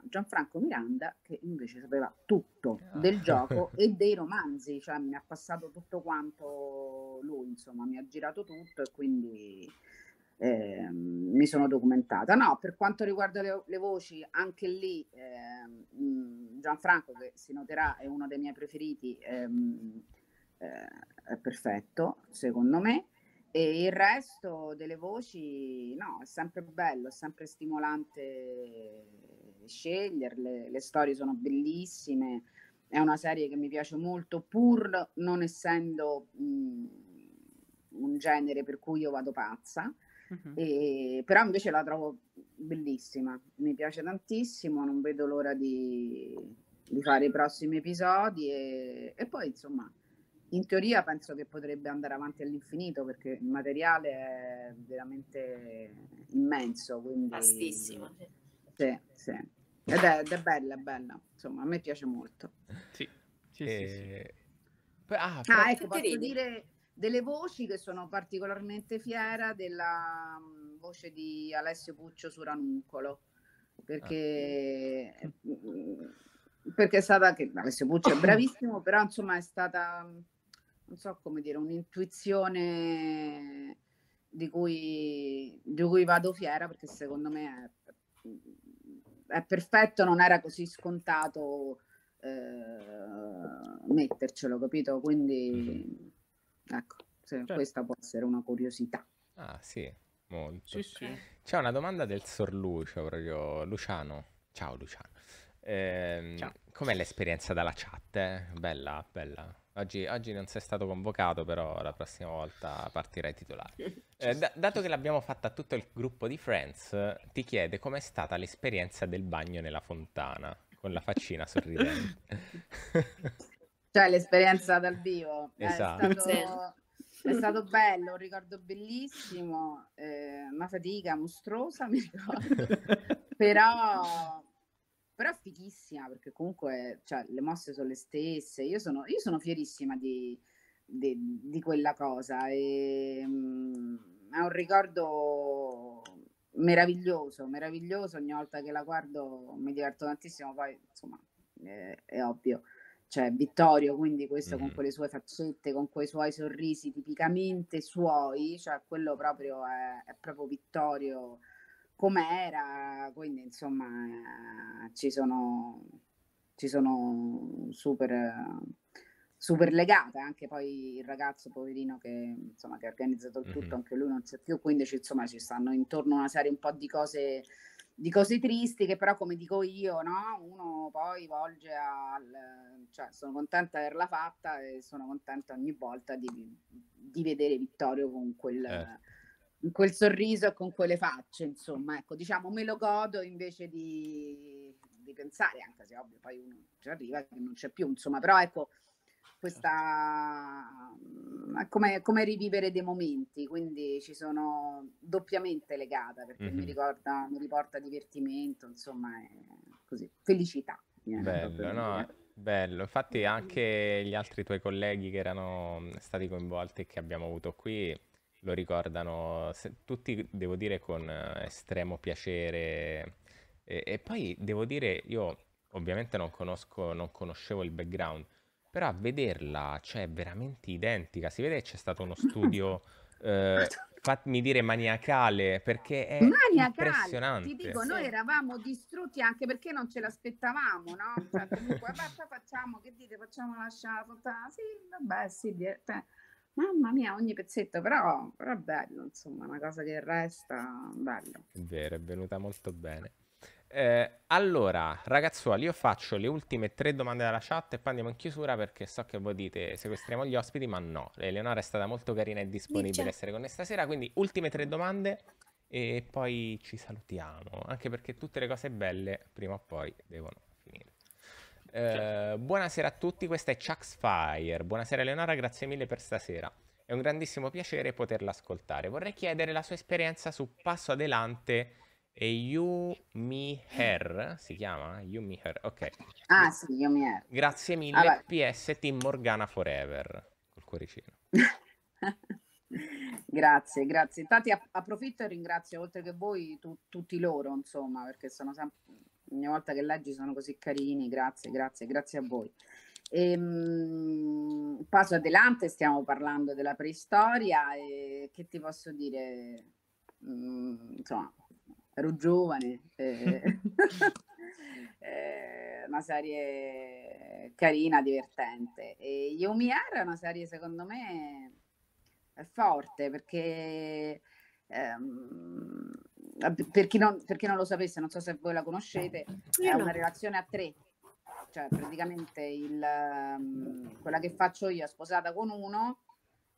Gianfranco Miranda che invece sapeva tutto ah. del gioco e dei romanzi, cioè mi ha passato tutto quanto lui, insomma mi ha girato tutto e quindi... Eh, mi sono documentata. No, per quanto riguarda le, le voci, anche lì eh, Gianfranco, che si noterà è uno dei miei preferiti, ehm, eh, perfetto, secondo me. E il resto delle voci, no, è sempre bello, è sempre stimolante sceglierle, le storie sono bellissime, è una serie che mi piace molto, pur non essendo mh, mm, un genere per cui io vado pazza, uh-huh. e, però invece la trovo bellissima, mi piace tantissimo, non vedo l'ora di, di fare i prossimi episodi e, e poi insomma in teoria penso che potrebbe andare avanti all'infinito perché il materiale è veramente immenso. Quindi... Vastissimo. Sì, sì. Ed è, ed è bella, è bella. Insomma, a me piace molto. Sì, sì, e... sì, eh. Ah, ah ecco, posso dire delle voci che sono particolarmente fiera della mm, voce di Alessio Puccio su Ranuncolo perché... Ah. Mm, mm, perché è stata che Alessio Puccio è bravissimo, però insomma è stata non so come dire, un'intuizione di cui, di cui vado fiera perché secondo me è, è perfetto, non era così scontato eh, mettercelo, capito? Quindi mm-hmm. ecco, certo. questa può essere una curiosità. Ah sì, molto. Sì, sì. C'è una domanda del Sor Lucio, proprio Luciano. Ciao Luciano. Eh, Ciao. Com'è l'esperienza dalla chat? Eh? Bella, bella. Oggi, oggi, non sei stato convocato, però la prossima volta partirai titolare. Eh, da, dato che l'abbiamo fatta a tutto il gruppo di Friends, ti chiede com'è stata l'esperienza del bagno nella fontana, con la faccina sorridente. cioè l'esperienza dal vivo. Eh, esatto. È stato, è stato bello, un ricordo bellissimo, eh, una fatica mostruosa, mi ricordo. però però è fighissima perché comunque cioè, le mosse sono le stesse, io sono, io sono fierissima di, di, di, quella cosa, e, ehm, mh, è un ricordo meraviglioso, meraviglioso, ogni volta che la guardo mi diverto tantissimo, poi insomma è, è ovvio, cioè Vittorio, quindi questo mm. con mm-hmm. quelle sue faccette, con quei suoi sorrisi tipicamente suoi, cioè quello proprio è, è proprio Vittorio com'era, quindi insomma ci sono, ci sono super, super legata, anche poi il ragazzo poverino che, insomma, che ha organizzato il tutto, mm-hmm. anche lui non c'è più, quindi insomma ci stanno intorno una serie un po' di cose di cose tristi che però come dico io no? uno poi volge al cioè sono contenta di averla fatta e sono contenta ogni volta di, di vedere Vittorio con quel eh quel sorriso e con quelle facce, insomma, ecco, diciamo me lo godo invece di, di pensare, anche se ovvio poi uno ci arriva e non c'è più, insomma, però ecco, questa mm, come, come, rivivere dei momenti, quindi ci sono doppiamente legata perché mm-hmm. mi, ricorda, mi riporta divertimento, insomma, così, felicità. Bello, no? Bello, infatti anche gli altri tuoi colleghi che erano stati coinvolti e che abbiamo avuto qui lo ricordano se, tutti, devo dire, con eh, estremo piacere. E, e, poi devo dire, io ovviamente non, conosco, non conoscevo il background, però a vederla, cioè, è veramente identica. Si vede che c'è stato uno studio... Eh, fatemi dire maniacale perché è maniacale. impressionante. Ti dico, sì. noi eravamo distrutti anche perché non ce l'aspettavamo, no? Cioè, comunque, vabbè, facciamo, che dite, facciamo lasciare la fontana? Sì, vabbè, sì, direttamente eh, Mamma mia, ogni pezzetto, però, però è bello, insomma, una cosa che resta, bello. È vero, è venuta molto bene. Eh, allora, ragazzuoli, io faccio le ultime tre domande dalla chat e poi andiamo in chiusura perché so che voi dite sequestriamo gli ospiti, ma no. Eleonora è stata molto carina e disponibile Dice. a essere con noi stasera, quindi ultime tre domande e poi ci salutiamo, anche perché tutte le cose belle prima o poi devono finire. Certo. Eh, buonasera a tutti, questa è Chuck's Fire. Buonasera Eleonora, grazie mille per stasera. È un grandissimo piacere poterla ascoltare. Vorrei chiedere la sua esperienza su Passo Adelante e You Me Her, si chiama? You Me Her, ok. Ah sì, You Me Her. Grazie mille, allora. Ah, PS Team Morgana Forever, col cuoricino. grazie, grazie. Infatti approfitto e ringrazio oltre che voi tu, tutti loro, insomma, perché sono sempre ogni volta che leggi sono così carini, grazie, grazie, grazie a voi. E, mh, passo adelante, stiamo parlando della preistoria e che ti posso dire? Mh, mm, insomma, ero giovane, eh, eh, una serie carina, divertente. E Yomier è una serie secondo me forte perché... Ehm, per chi, non, per chi non lo sapesse, non so se voi la conoscete, Io è no. una relazione a tre, cioè praticamente il, um, quella che faccio io è sposata con uno,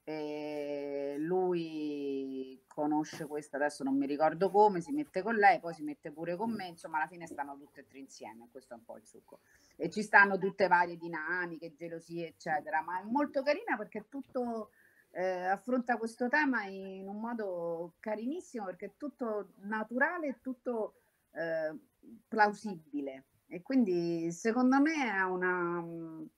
e lui conosce questa, adesso non mi ricordo come, si mette con lei, poi si mette pure con me, insomma alla fine stanno tutte e tre insieme, questo è un po' il succo. E ci stanno tutte varie dinamiche, gelosie, eccetera, ma è molto carina perché è tutto eh, affronta questo tema in un modo carinissimo perché è tutto naturale, tutto eh, plausibile e quindi secondo me è una, mh,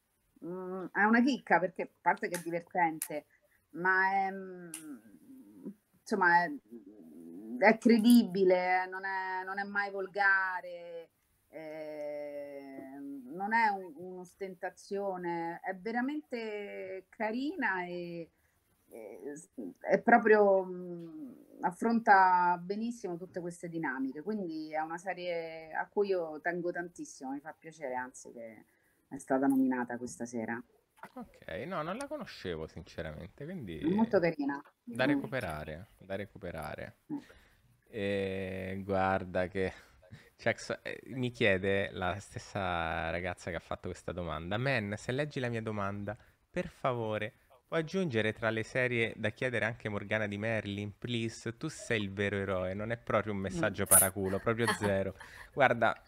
mm, è una chicca perché a parte che è divertente ma è, mm, insomma è, è credibile, non è, non è mai volgare, eh, non è un, un'ostentazione, è veramente carina e, è proprio affronta benissimo tutte queste dinamiche, quindi è una serie a cui io tengo tantissimo, mi fa piacere anzi che è stata nominata questa sera. Ok, no, non la conoscevo sinceramente, quindi... molto carina. Da mm. recuperare, da recuperare. Mm. E guarda che... Eh, mi chiede la stessa ragazza che ha fatto questa domanda, Man, se leggi la mia domanda, per favore Può aggiungere tra le serie da chiedere anche Morgana di Merlin, please, tu sei il vero eroe, non è proprio un messaggio mm. paraculo, proprio zero. Guarda,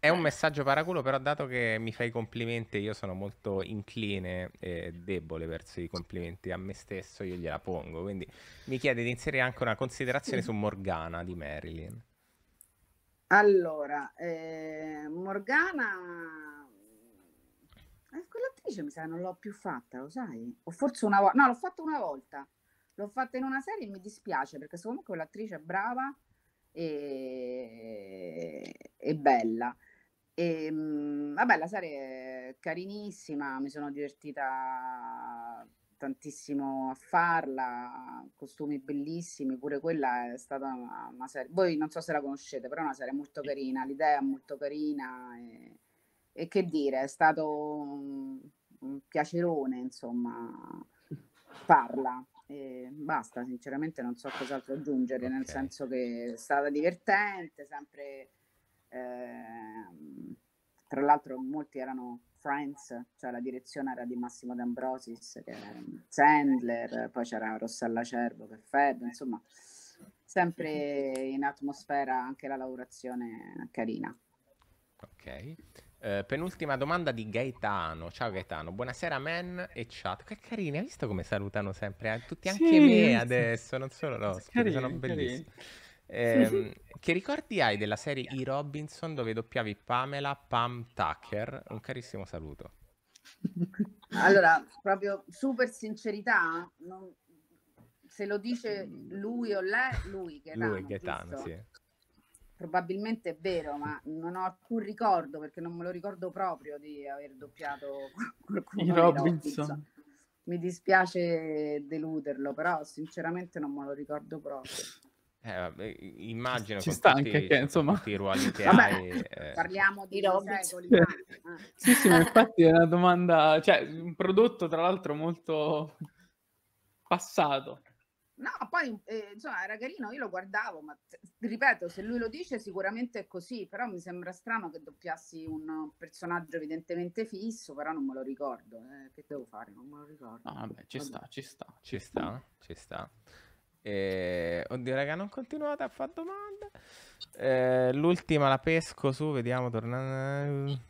è un messaggio paraculo, però dato che mi fai complimenti, io sono molto incline e debole verso i complimenti a me stesso, io gliela pongo, quindi mi chiede di inserire anche una considerazione su Morgana di Merlin. Allora, eh, Morgana eh, quell'attrice mi sa non l'ho più fatta, lo sai? O forse una volta, no, l'ho fatta una volta. L'ho fatta in una serie e mi dispiace perché secondo me quell'attrice è brava e, e bella. E, ehm, vabbè, la serie è carinissima, mi sono divertita tantissimo a farla, costumi bellissimi, pure quella è stata una, una, serie, voi non so se la conoscete, però è una serie molto carina, l'idea è molto carina. E e che dire, è stato un, un piacerone, insomma, parla. E basta, sinceramente non so cos'altro aggiungere, okay. nel senso che è stata divertente, sempre... Eh, tra l'altro molti erano Friends, cioè la direzione era di Massimo D'Ambrosis, che era Sandler, poi c'era Rossella Cervo che Fed, insomma, sempre in atmosfera anche la lavorazione carina. Ok. Eh, penultima domanda di Gaetano. Ciao Gaetano, buonasera men e chat. Che carine, hai visto come salutano sempre eh? tutti, anche sì, me adesso, non solo l'ospite, sono bellissimi. Eh, che ricordi hai della serie I Robinson dove doppiavi Pamela Pam Tucker? Un carissimo saluto. Allora, proprio super sincerità, non... se lo dice lui o lei, lui Gaetano. Lui Gaetano, sì probabilmente è vero, ma non ho alcun ricordo perché non me lo ricordo proprio di aver doppiato qualcuno. di Robinson. Mi dispiace deluderlo, però sinceramente non me lo ricordo proprio. Eh, vabbè, immagino ci sta tutti, anche che insomma ruoli che vabbè, hai, eh... parliamo di Robinson eh. sì sì ma infatti è una domanda cioè un prodotto tra l'altro molto passato No, poi eh, insomma era carino, io lo guardavo, ma ripeto, se lui lo dice sicuramente è così, però mi sembra strano che doppiassi un personaggio evidentemente fisso, però non me lo ricordo, eh, che devo fare, non me lo ricordo. Ah, vabbè, ci sta, ci sta, ci sta, ci sta. Eh, oddio, raga, non continuate a fare domande. Eh, l'ultima la pesco su, vediamo, tornando.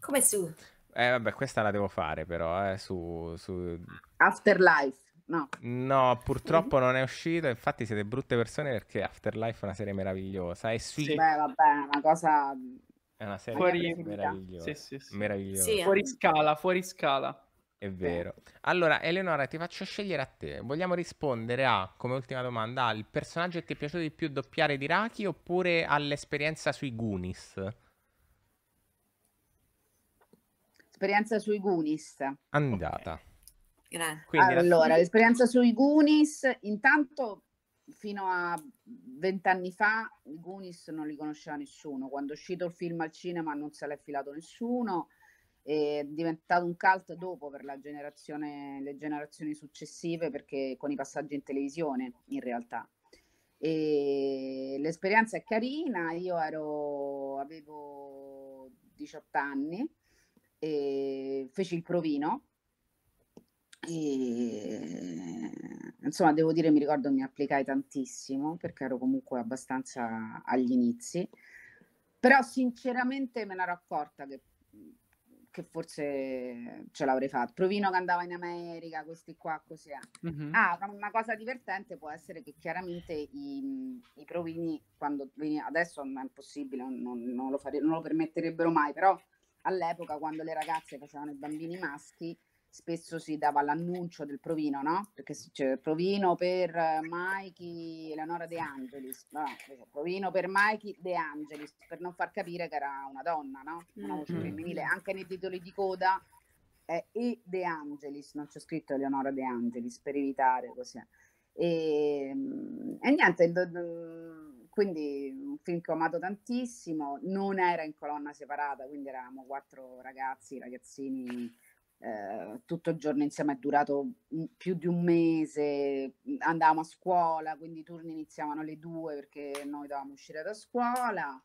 Come su? Eh, vabbè, questa la devo fare però, eh, su, su... Afterlife. No. no. purtroppo non è uscito. Infatti, siete brutte persone perché Afterlife è una serie meravigliosa. E sui... Sì, beh, vabbè, una cosa. Mm, è una serie fuori... meravigliosa. Sì, sì, sì. meravigliosa. Sì, fuori eh. scala, fuori scala. È vero. Allora, Eleonora, ti faccio scegliere a te. Vogliamo rispondere a, come ultima domanda, al personaggio che ti è piaciuto di più doppiare di Raki oppure all'esperienza sui Goonies? Esperienza sui Goonies. Andata. Okay. Quindi allora, l'esperienza sui Goonies, intanto fino a vent'anni fa i Goonies non li conosceva nessuno, quando è uscito il film al cinema non se l'è filato nessuno, è diventato un cult dopo per la generazione, le generazioni successive perché con i passaggi in televisione in realtà. E l'esperienza è carina, io ero, avevo 18 anni e feci il provino e, insomma, devo dire, mi ricordo mi applicai tantissimo perché ero comunque abbastanza agli inizi, però sinceramente me ne ero accorta che, che forse ce l'avrei fatta. Provino che andava in America, questi qua, così è. Mm-hmm. Ah, una cosa divertente può essere che chiaramente i, i provini, quando adesso non è impossibile, non, non, lo fare, non lo permetterebbero mai, però all'epoca quando le ragazze facevano i bambini maschi spesso si dava l'annuncio del provino, no? Perché c'è provino per Mikey Eleonora De Angelis, no, provino per Mikey De Angelis, per non far capire che era una donna, no? Una voce mm-hmm. femminile, anche nei titoli di coda è eh, E De Angelis, non c'è scritto Eleonora De Angelis, per evitare così. E, ehm, e niente, do, do, quindi un film che ho amato tantissimo, non era in colonna separata, quindi eravamo quattro ragazzi, ragazzini eh, tutto il giorno insieme è durato più di un mese, andavamo a scuola, quindi i turni iniziavano alle due perché noi dovevamo uscire da scuola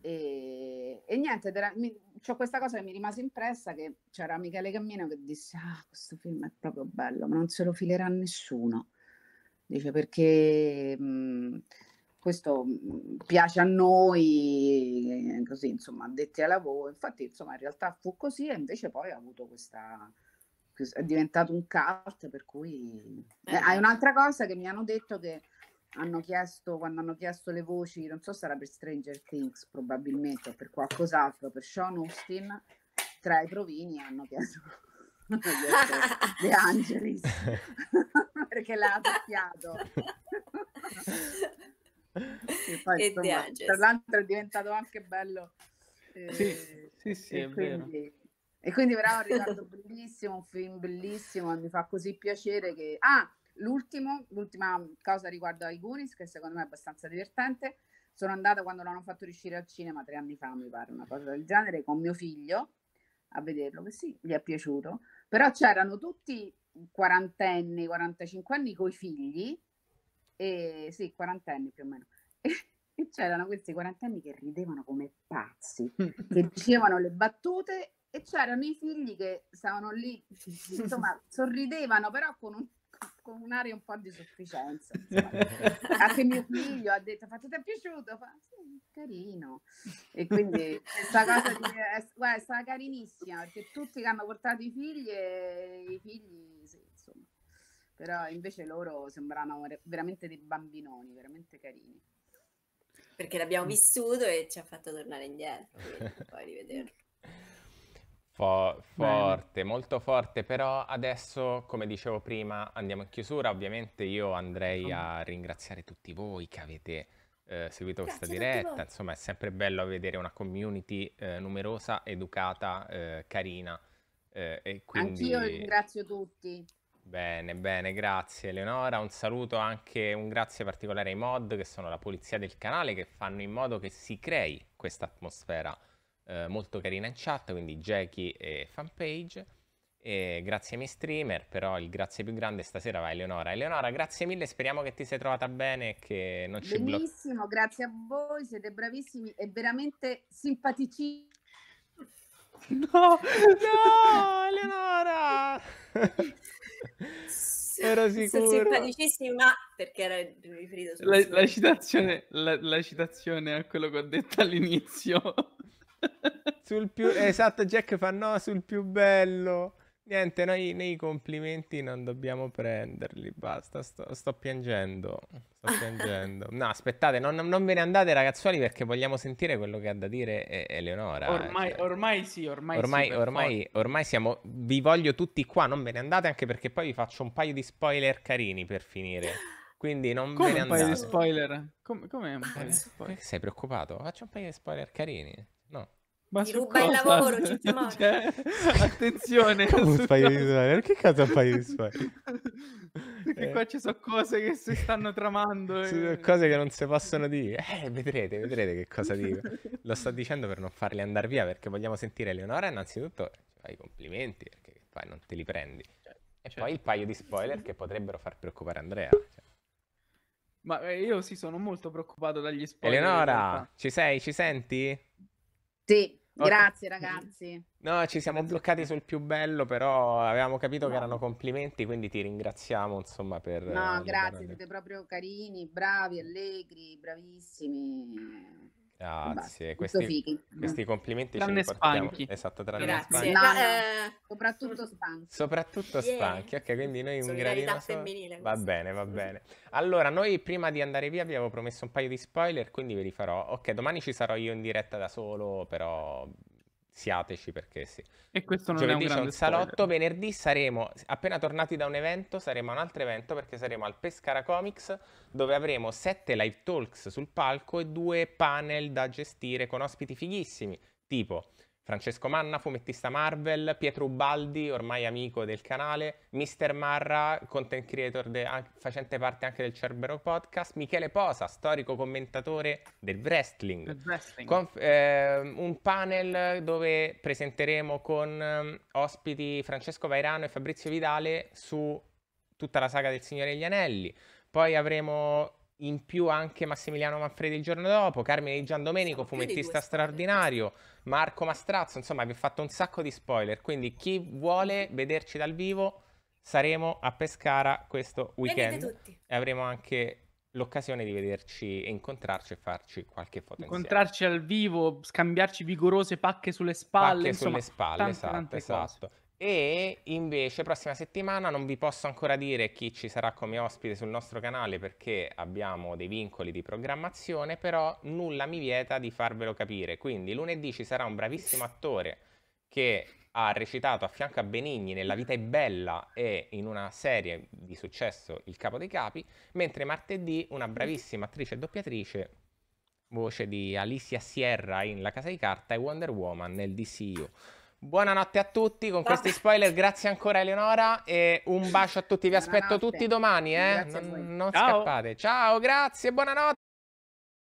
e, e niente, c'è mi, questa cosa che mi rimase impressa che c'era Michele Cammino che disse ah questo film è proprio bello ma non se lo filerà nessuno, dice perché... Mh, questo mhmm, piace a noi, eh, così insomma, detti a lavoro. Infatti, insomma, in realtà fu così e invece poi ha avuto questa è diventato un cult per cui eh, hai un'altra cosa che mi hanno detto che hanno chiesto quando hanno chiesto le voci, non so sarà per Stranger Things probabilmente o per qualcos'altro, per Sean Austin tra i provini hanno chiesto De Angelis perché l'ha adottiato poi, insomma, tra l'altro è diventato anche bello. Eh, sì, sì, sì, e, quindi, e quindi però un ricordo bellissimo, un film bellissimo, mi fa così piacere che... Ah, l'ultimo, l'ultima cosa riguardo ai Goonies, che secondo me è abbastanza divertente, sono andata quando l'hanno fatto riuscire al cinema tre anni fa, mi pare, una cosa del genere, con mio figlio a vederlo, che sì, gli è piaciuto, però c'erano tutti quarantenni, 45 anni coi figli, e sì, quarantenni più o meno. E c'erano questi quarantenni che ridevano come pazzi, che dicevano le battute e c'erano i figli che stavano lì, insomma, sorridevano però con, un, con un'area un po' di sufficienza. Anche mio figlio ha detto, ti è piaciuto? Fa, sì, carino. E quindi questa cosa di, è, eh, guarda, è stata carinissima perché tutti che hanno portato i figli, e, eh, i figli sì, però invece loro sembravano veramente dei bambinoni, veramente carini. Perché l'abbiamo mm. vissuto e ci ha fatto tornare indietro, poi rivederlo. forte, Beh. molto forte, però adesso, come dicevo prima, andiamo in chiusura. Ovviamente io andrei a ringraziare tutti voi che avete eh, seguito Grazie questa diretta. Insomma, è sempre bello vedere una community eh, numerosa, educata, eh, carina. Eh, quindi... Anch'io ringrazio tutti. Bene, bene, grazie Eleonora. Un saluto anche, un grazie particolare ai mod che sono la polizia del canale che fanno in modo che si crei questa atmosfera eh, molto carina in chat, quindi Jackie e fanpage. E grazie ai miei streamer, però il grazie più grande stasera va Eleonora. Eleonora, grazie mille, speriamo che ti sei trovata bene e che non ci blocchi. Benissimo, grazie a voi, siete bravissimi e veramente simpaticissimi. No, no, Eleonora! Era sicuro. ma perché era riferito la, la, citazione, la, la citazione a quello che ho detto all'inizio. sul più esatto Jack fa no sul più bello Niente, noi nei complimenti non dobbiamo prenderli, basta, sto, sto piangendo, sto piangendo. No, aspettate, non, non, ve ne andate ragazzuoli perché vogliamo sentire quello che ha da dire eh, Eleonora. Ormai, cioè. ormai sì, ormai ormai, sì, ormai, ormai, siamo, vi voglio tutti qua, non ve ne andate anche perché poi vi faccio un paio di spoiler carini per finire. Quindi non Come ve ne andate. un paio di spoiler? Come, come un paio di eh, spoiler? Sei preoccupato? Faccio un paio di spoiler carini, no? Ma ti ruba cosa? il lavoro, ci cioè, attenzione. Come un paio di suore? Che cazzo un paio di suore? Perché eh. qua ci sono cose che si stanno tramando. E... Cose che non si possono dire. Eh, vedrete, vedrete che cosa dico. Lo sto dicendo per non farli andare via, perché vogliamo sentire Eleonora innanzitutto fai i complimenti, perché poi non te li prendi. E certo. poi il paio di spoiler che potrebbero far preoccupare Andrea. Cioè. Ma eh, io sì, sono molto preoccupato dagli spoiler. Eleonora, ci sei? Ci senti? Sì. Grazie ragazzi. No, ci siamo bloccati sul più bello, però avevamo capito no. che erano complimenti, quindi ti ringraziamo insomma per... No, eh, grazie, parole. siete proprio carini, bravi, allegri, bravissimi. Grazie, ah, questi, questi, complimenti ci ce li portiamo. Esatto, tranne Grazie. Spanchi. No, eh, soprattutto Spanchi. Soprattutto Spanchi, ok, quindi noi un gradino... So... Va bene, va bene. Allora, noi prima di andare via vi avevo promesso un paio di spoiler, quindi ve li farò. Ok, domani ci sarò io in diretta da solo, però siateci perché sì. E questo non Giovedì è un grande c'è un salotto, spoiler. venerdì saremo, appena tornati da un evento, saremo a un altro evento perché saremo al Pescara Comics dove avremo sette live talks sul palco e due panel da gestire con ospiti fighissimi, tipo Francesco Manna, fumettista Marvel, Pietro Ubaldi, ormai amico del canale, Mister Marra, content creator de, facente parte anche del Cerbero Podcast, Michele Posa, storico commentatore del wrestling. Del wrestling. Con, eh, un panel dove presenteremo con eh, ospiti Francesco Vairano e Fabrizio Vidale su tutta la saga del Signore degli Anelli. Poi avremo in più anche Massimiliano Manfredi il giorno dopo, Carmine Di Giandomenico, fumettista straordinario, Marco Mastrazzo, insomma vi ho fatto un sacco di spoiler, quindi chi vuole vederci dal vivo saremo a Pescara questo weekend e avremo anche l'occasione di vederci e incontrarci e farci qualche foto incontrarci insieme. al vivo scambiarci vigorose pacche sulle spalle pacche insomma, sulle spalle tante, esatto, tante esatto. E invece prossima settimana non vi posso ancora dire chi ci sarà come ospite sul nostro canale perché abbiamo dei vincoli di programmazione, però nulla mi vieta di farvelo capire. Quindi lunedì ci sarà un bravissimo attore che ha recitato a fianco a Benigni nella vita è bella e in una serie di successo Il capo dei capi, mentre martedì una bravissima attrice e doppiatrice, voce di Alicia Sierra in La casa di carta e Wonder Woman nel DCU. Buonanotte a tutti con questi spoiler, grazie ancora Eleonora e un bacio a tutti, vi aspetto buonanotte. tutti domani, eh? non, non scappate. Ciao, grazie, buonanotte.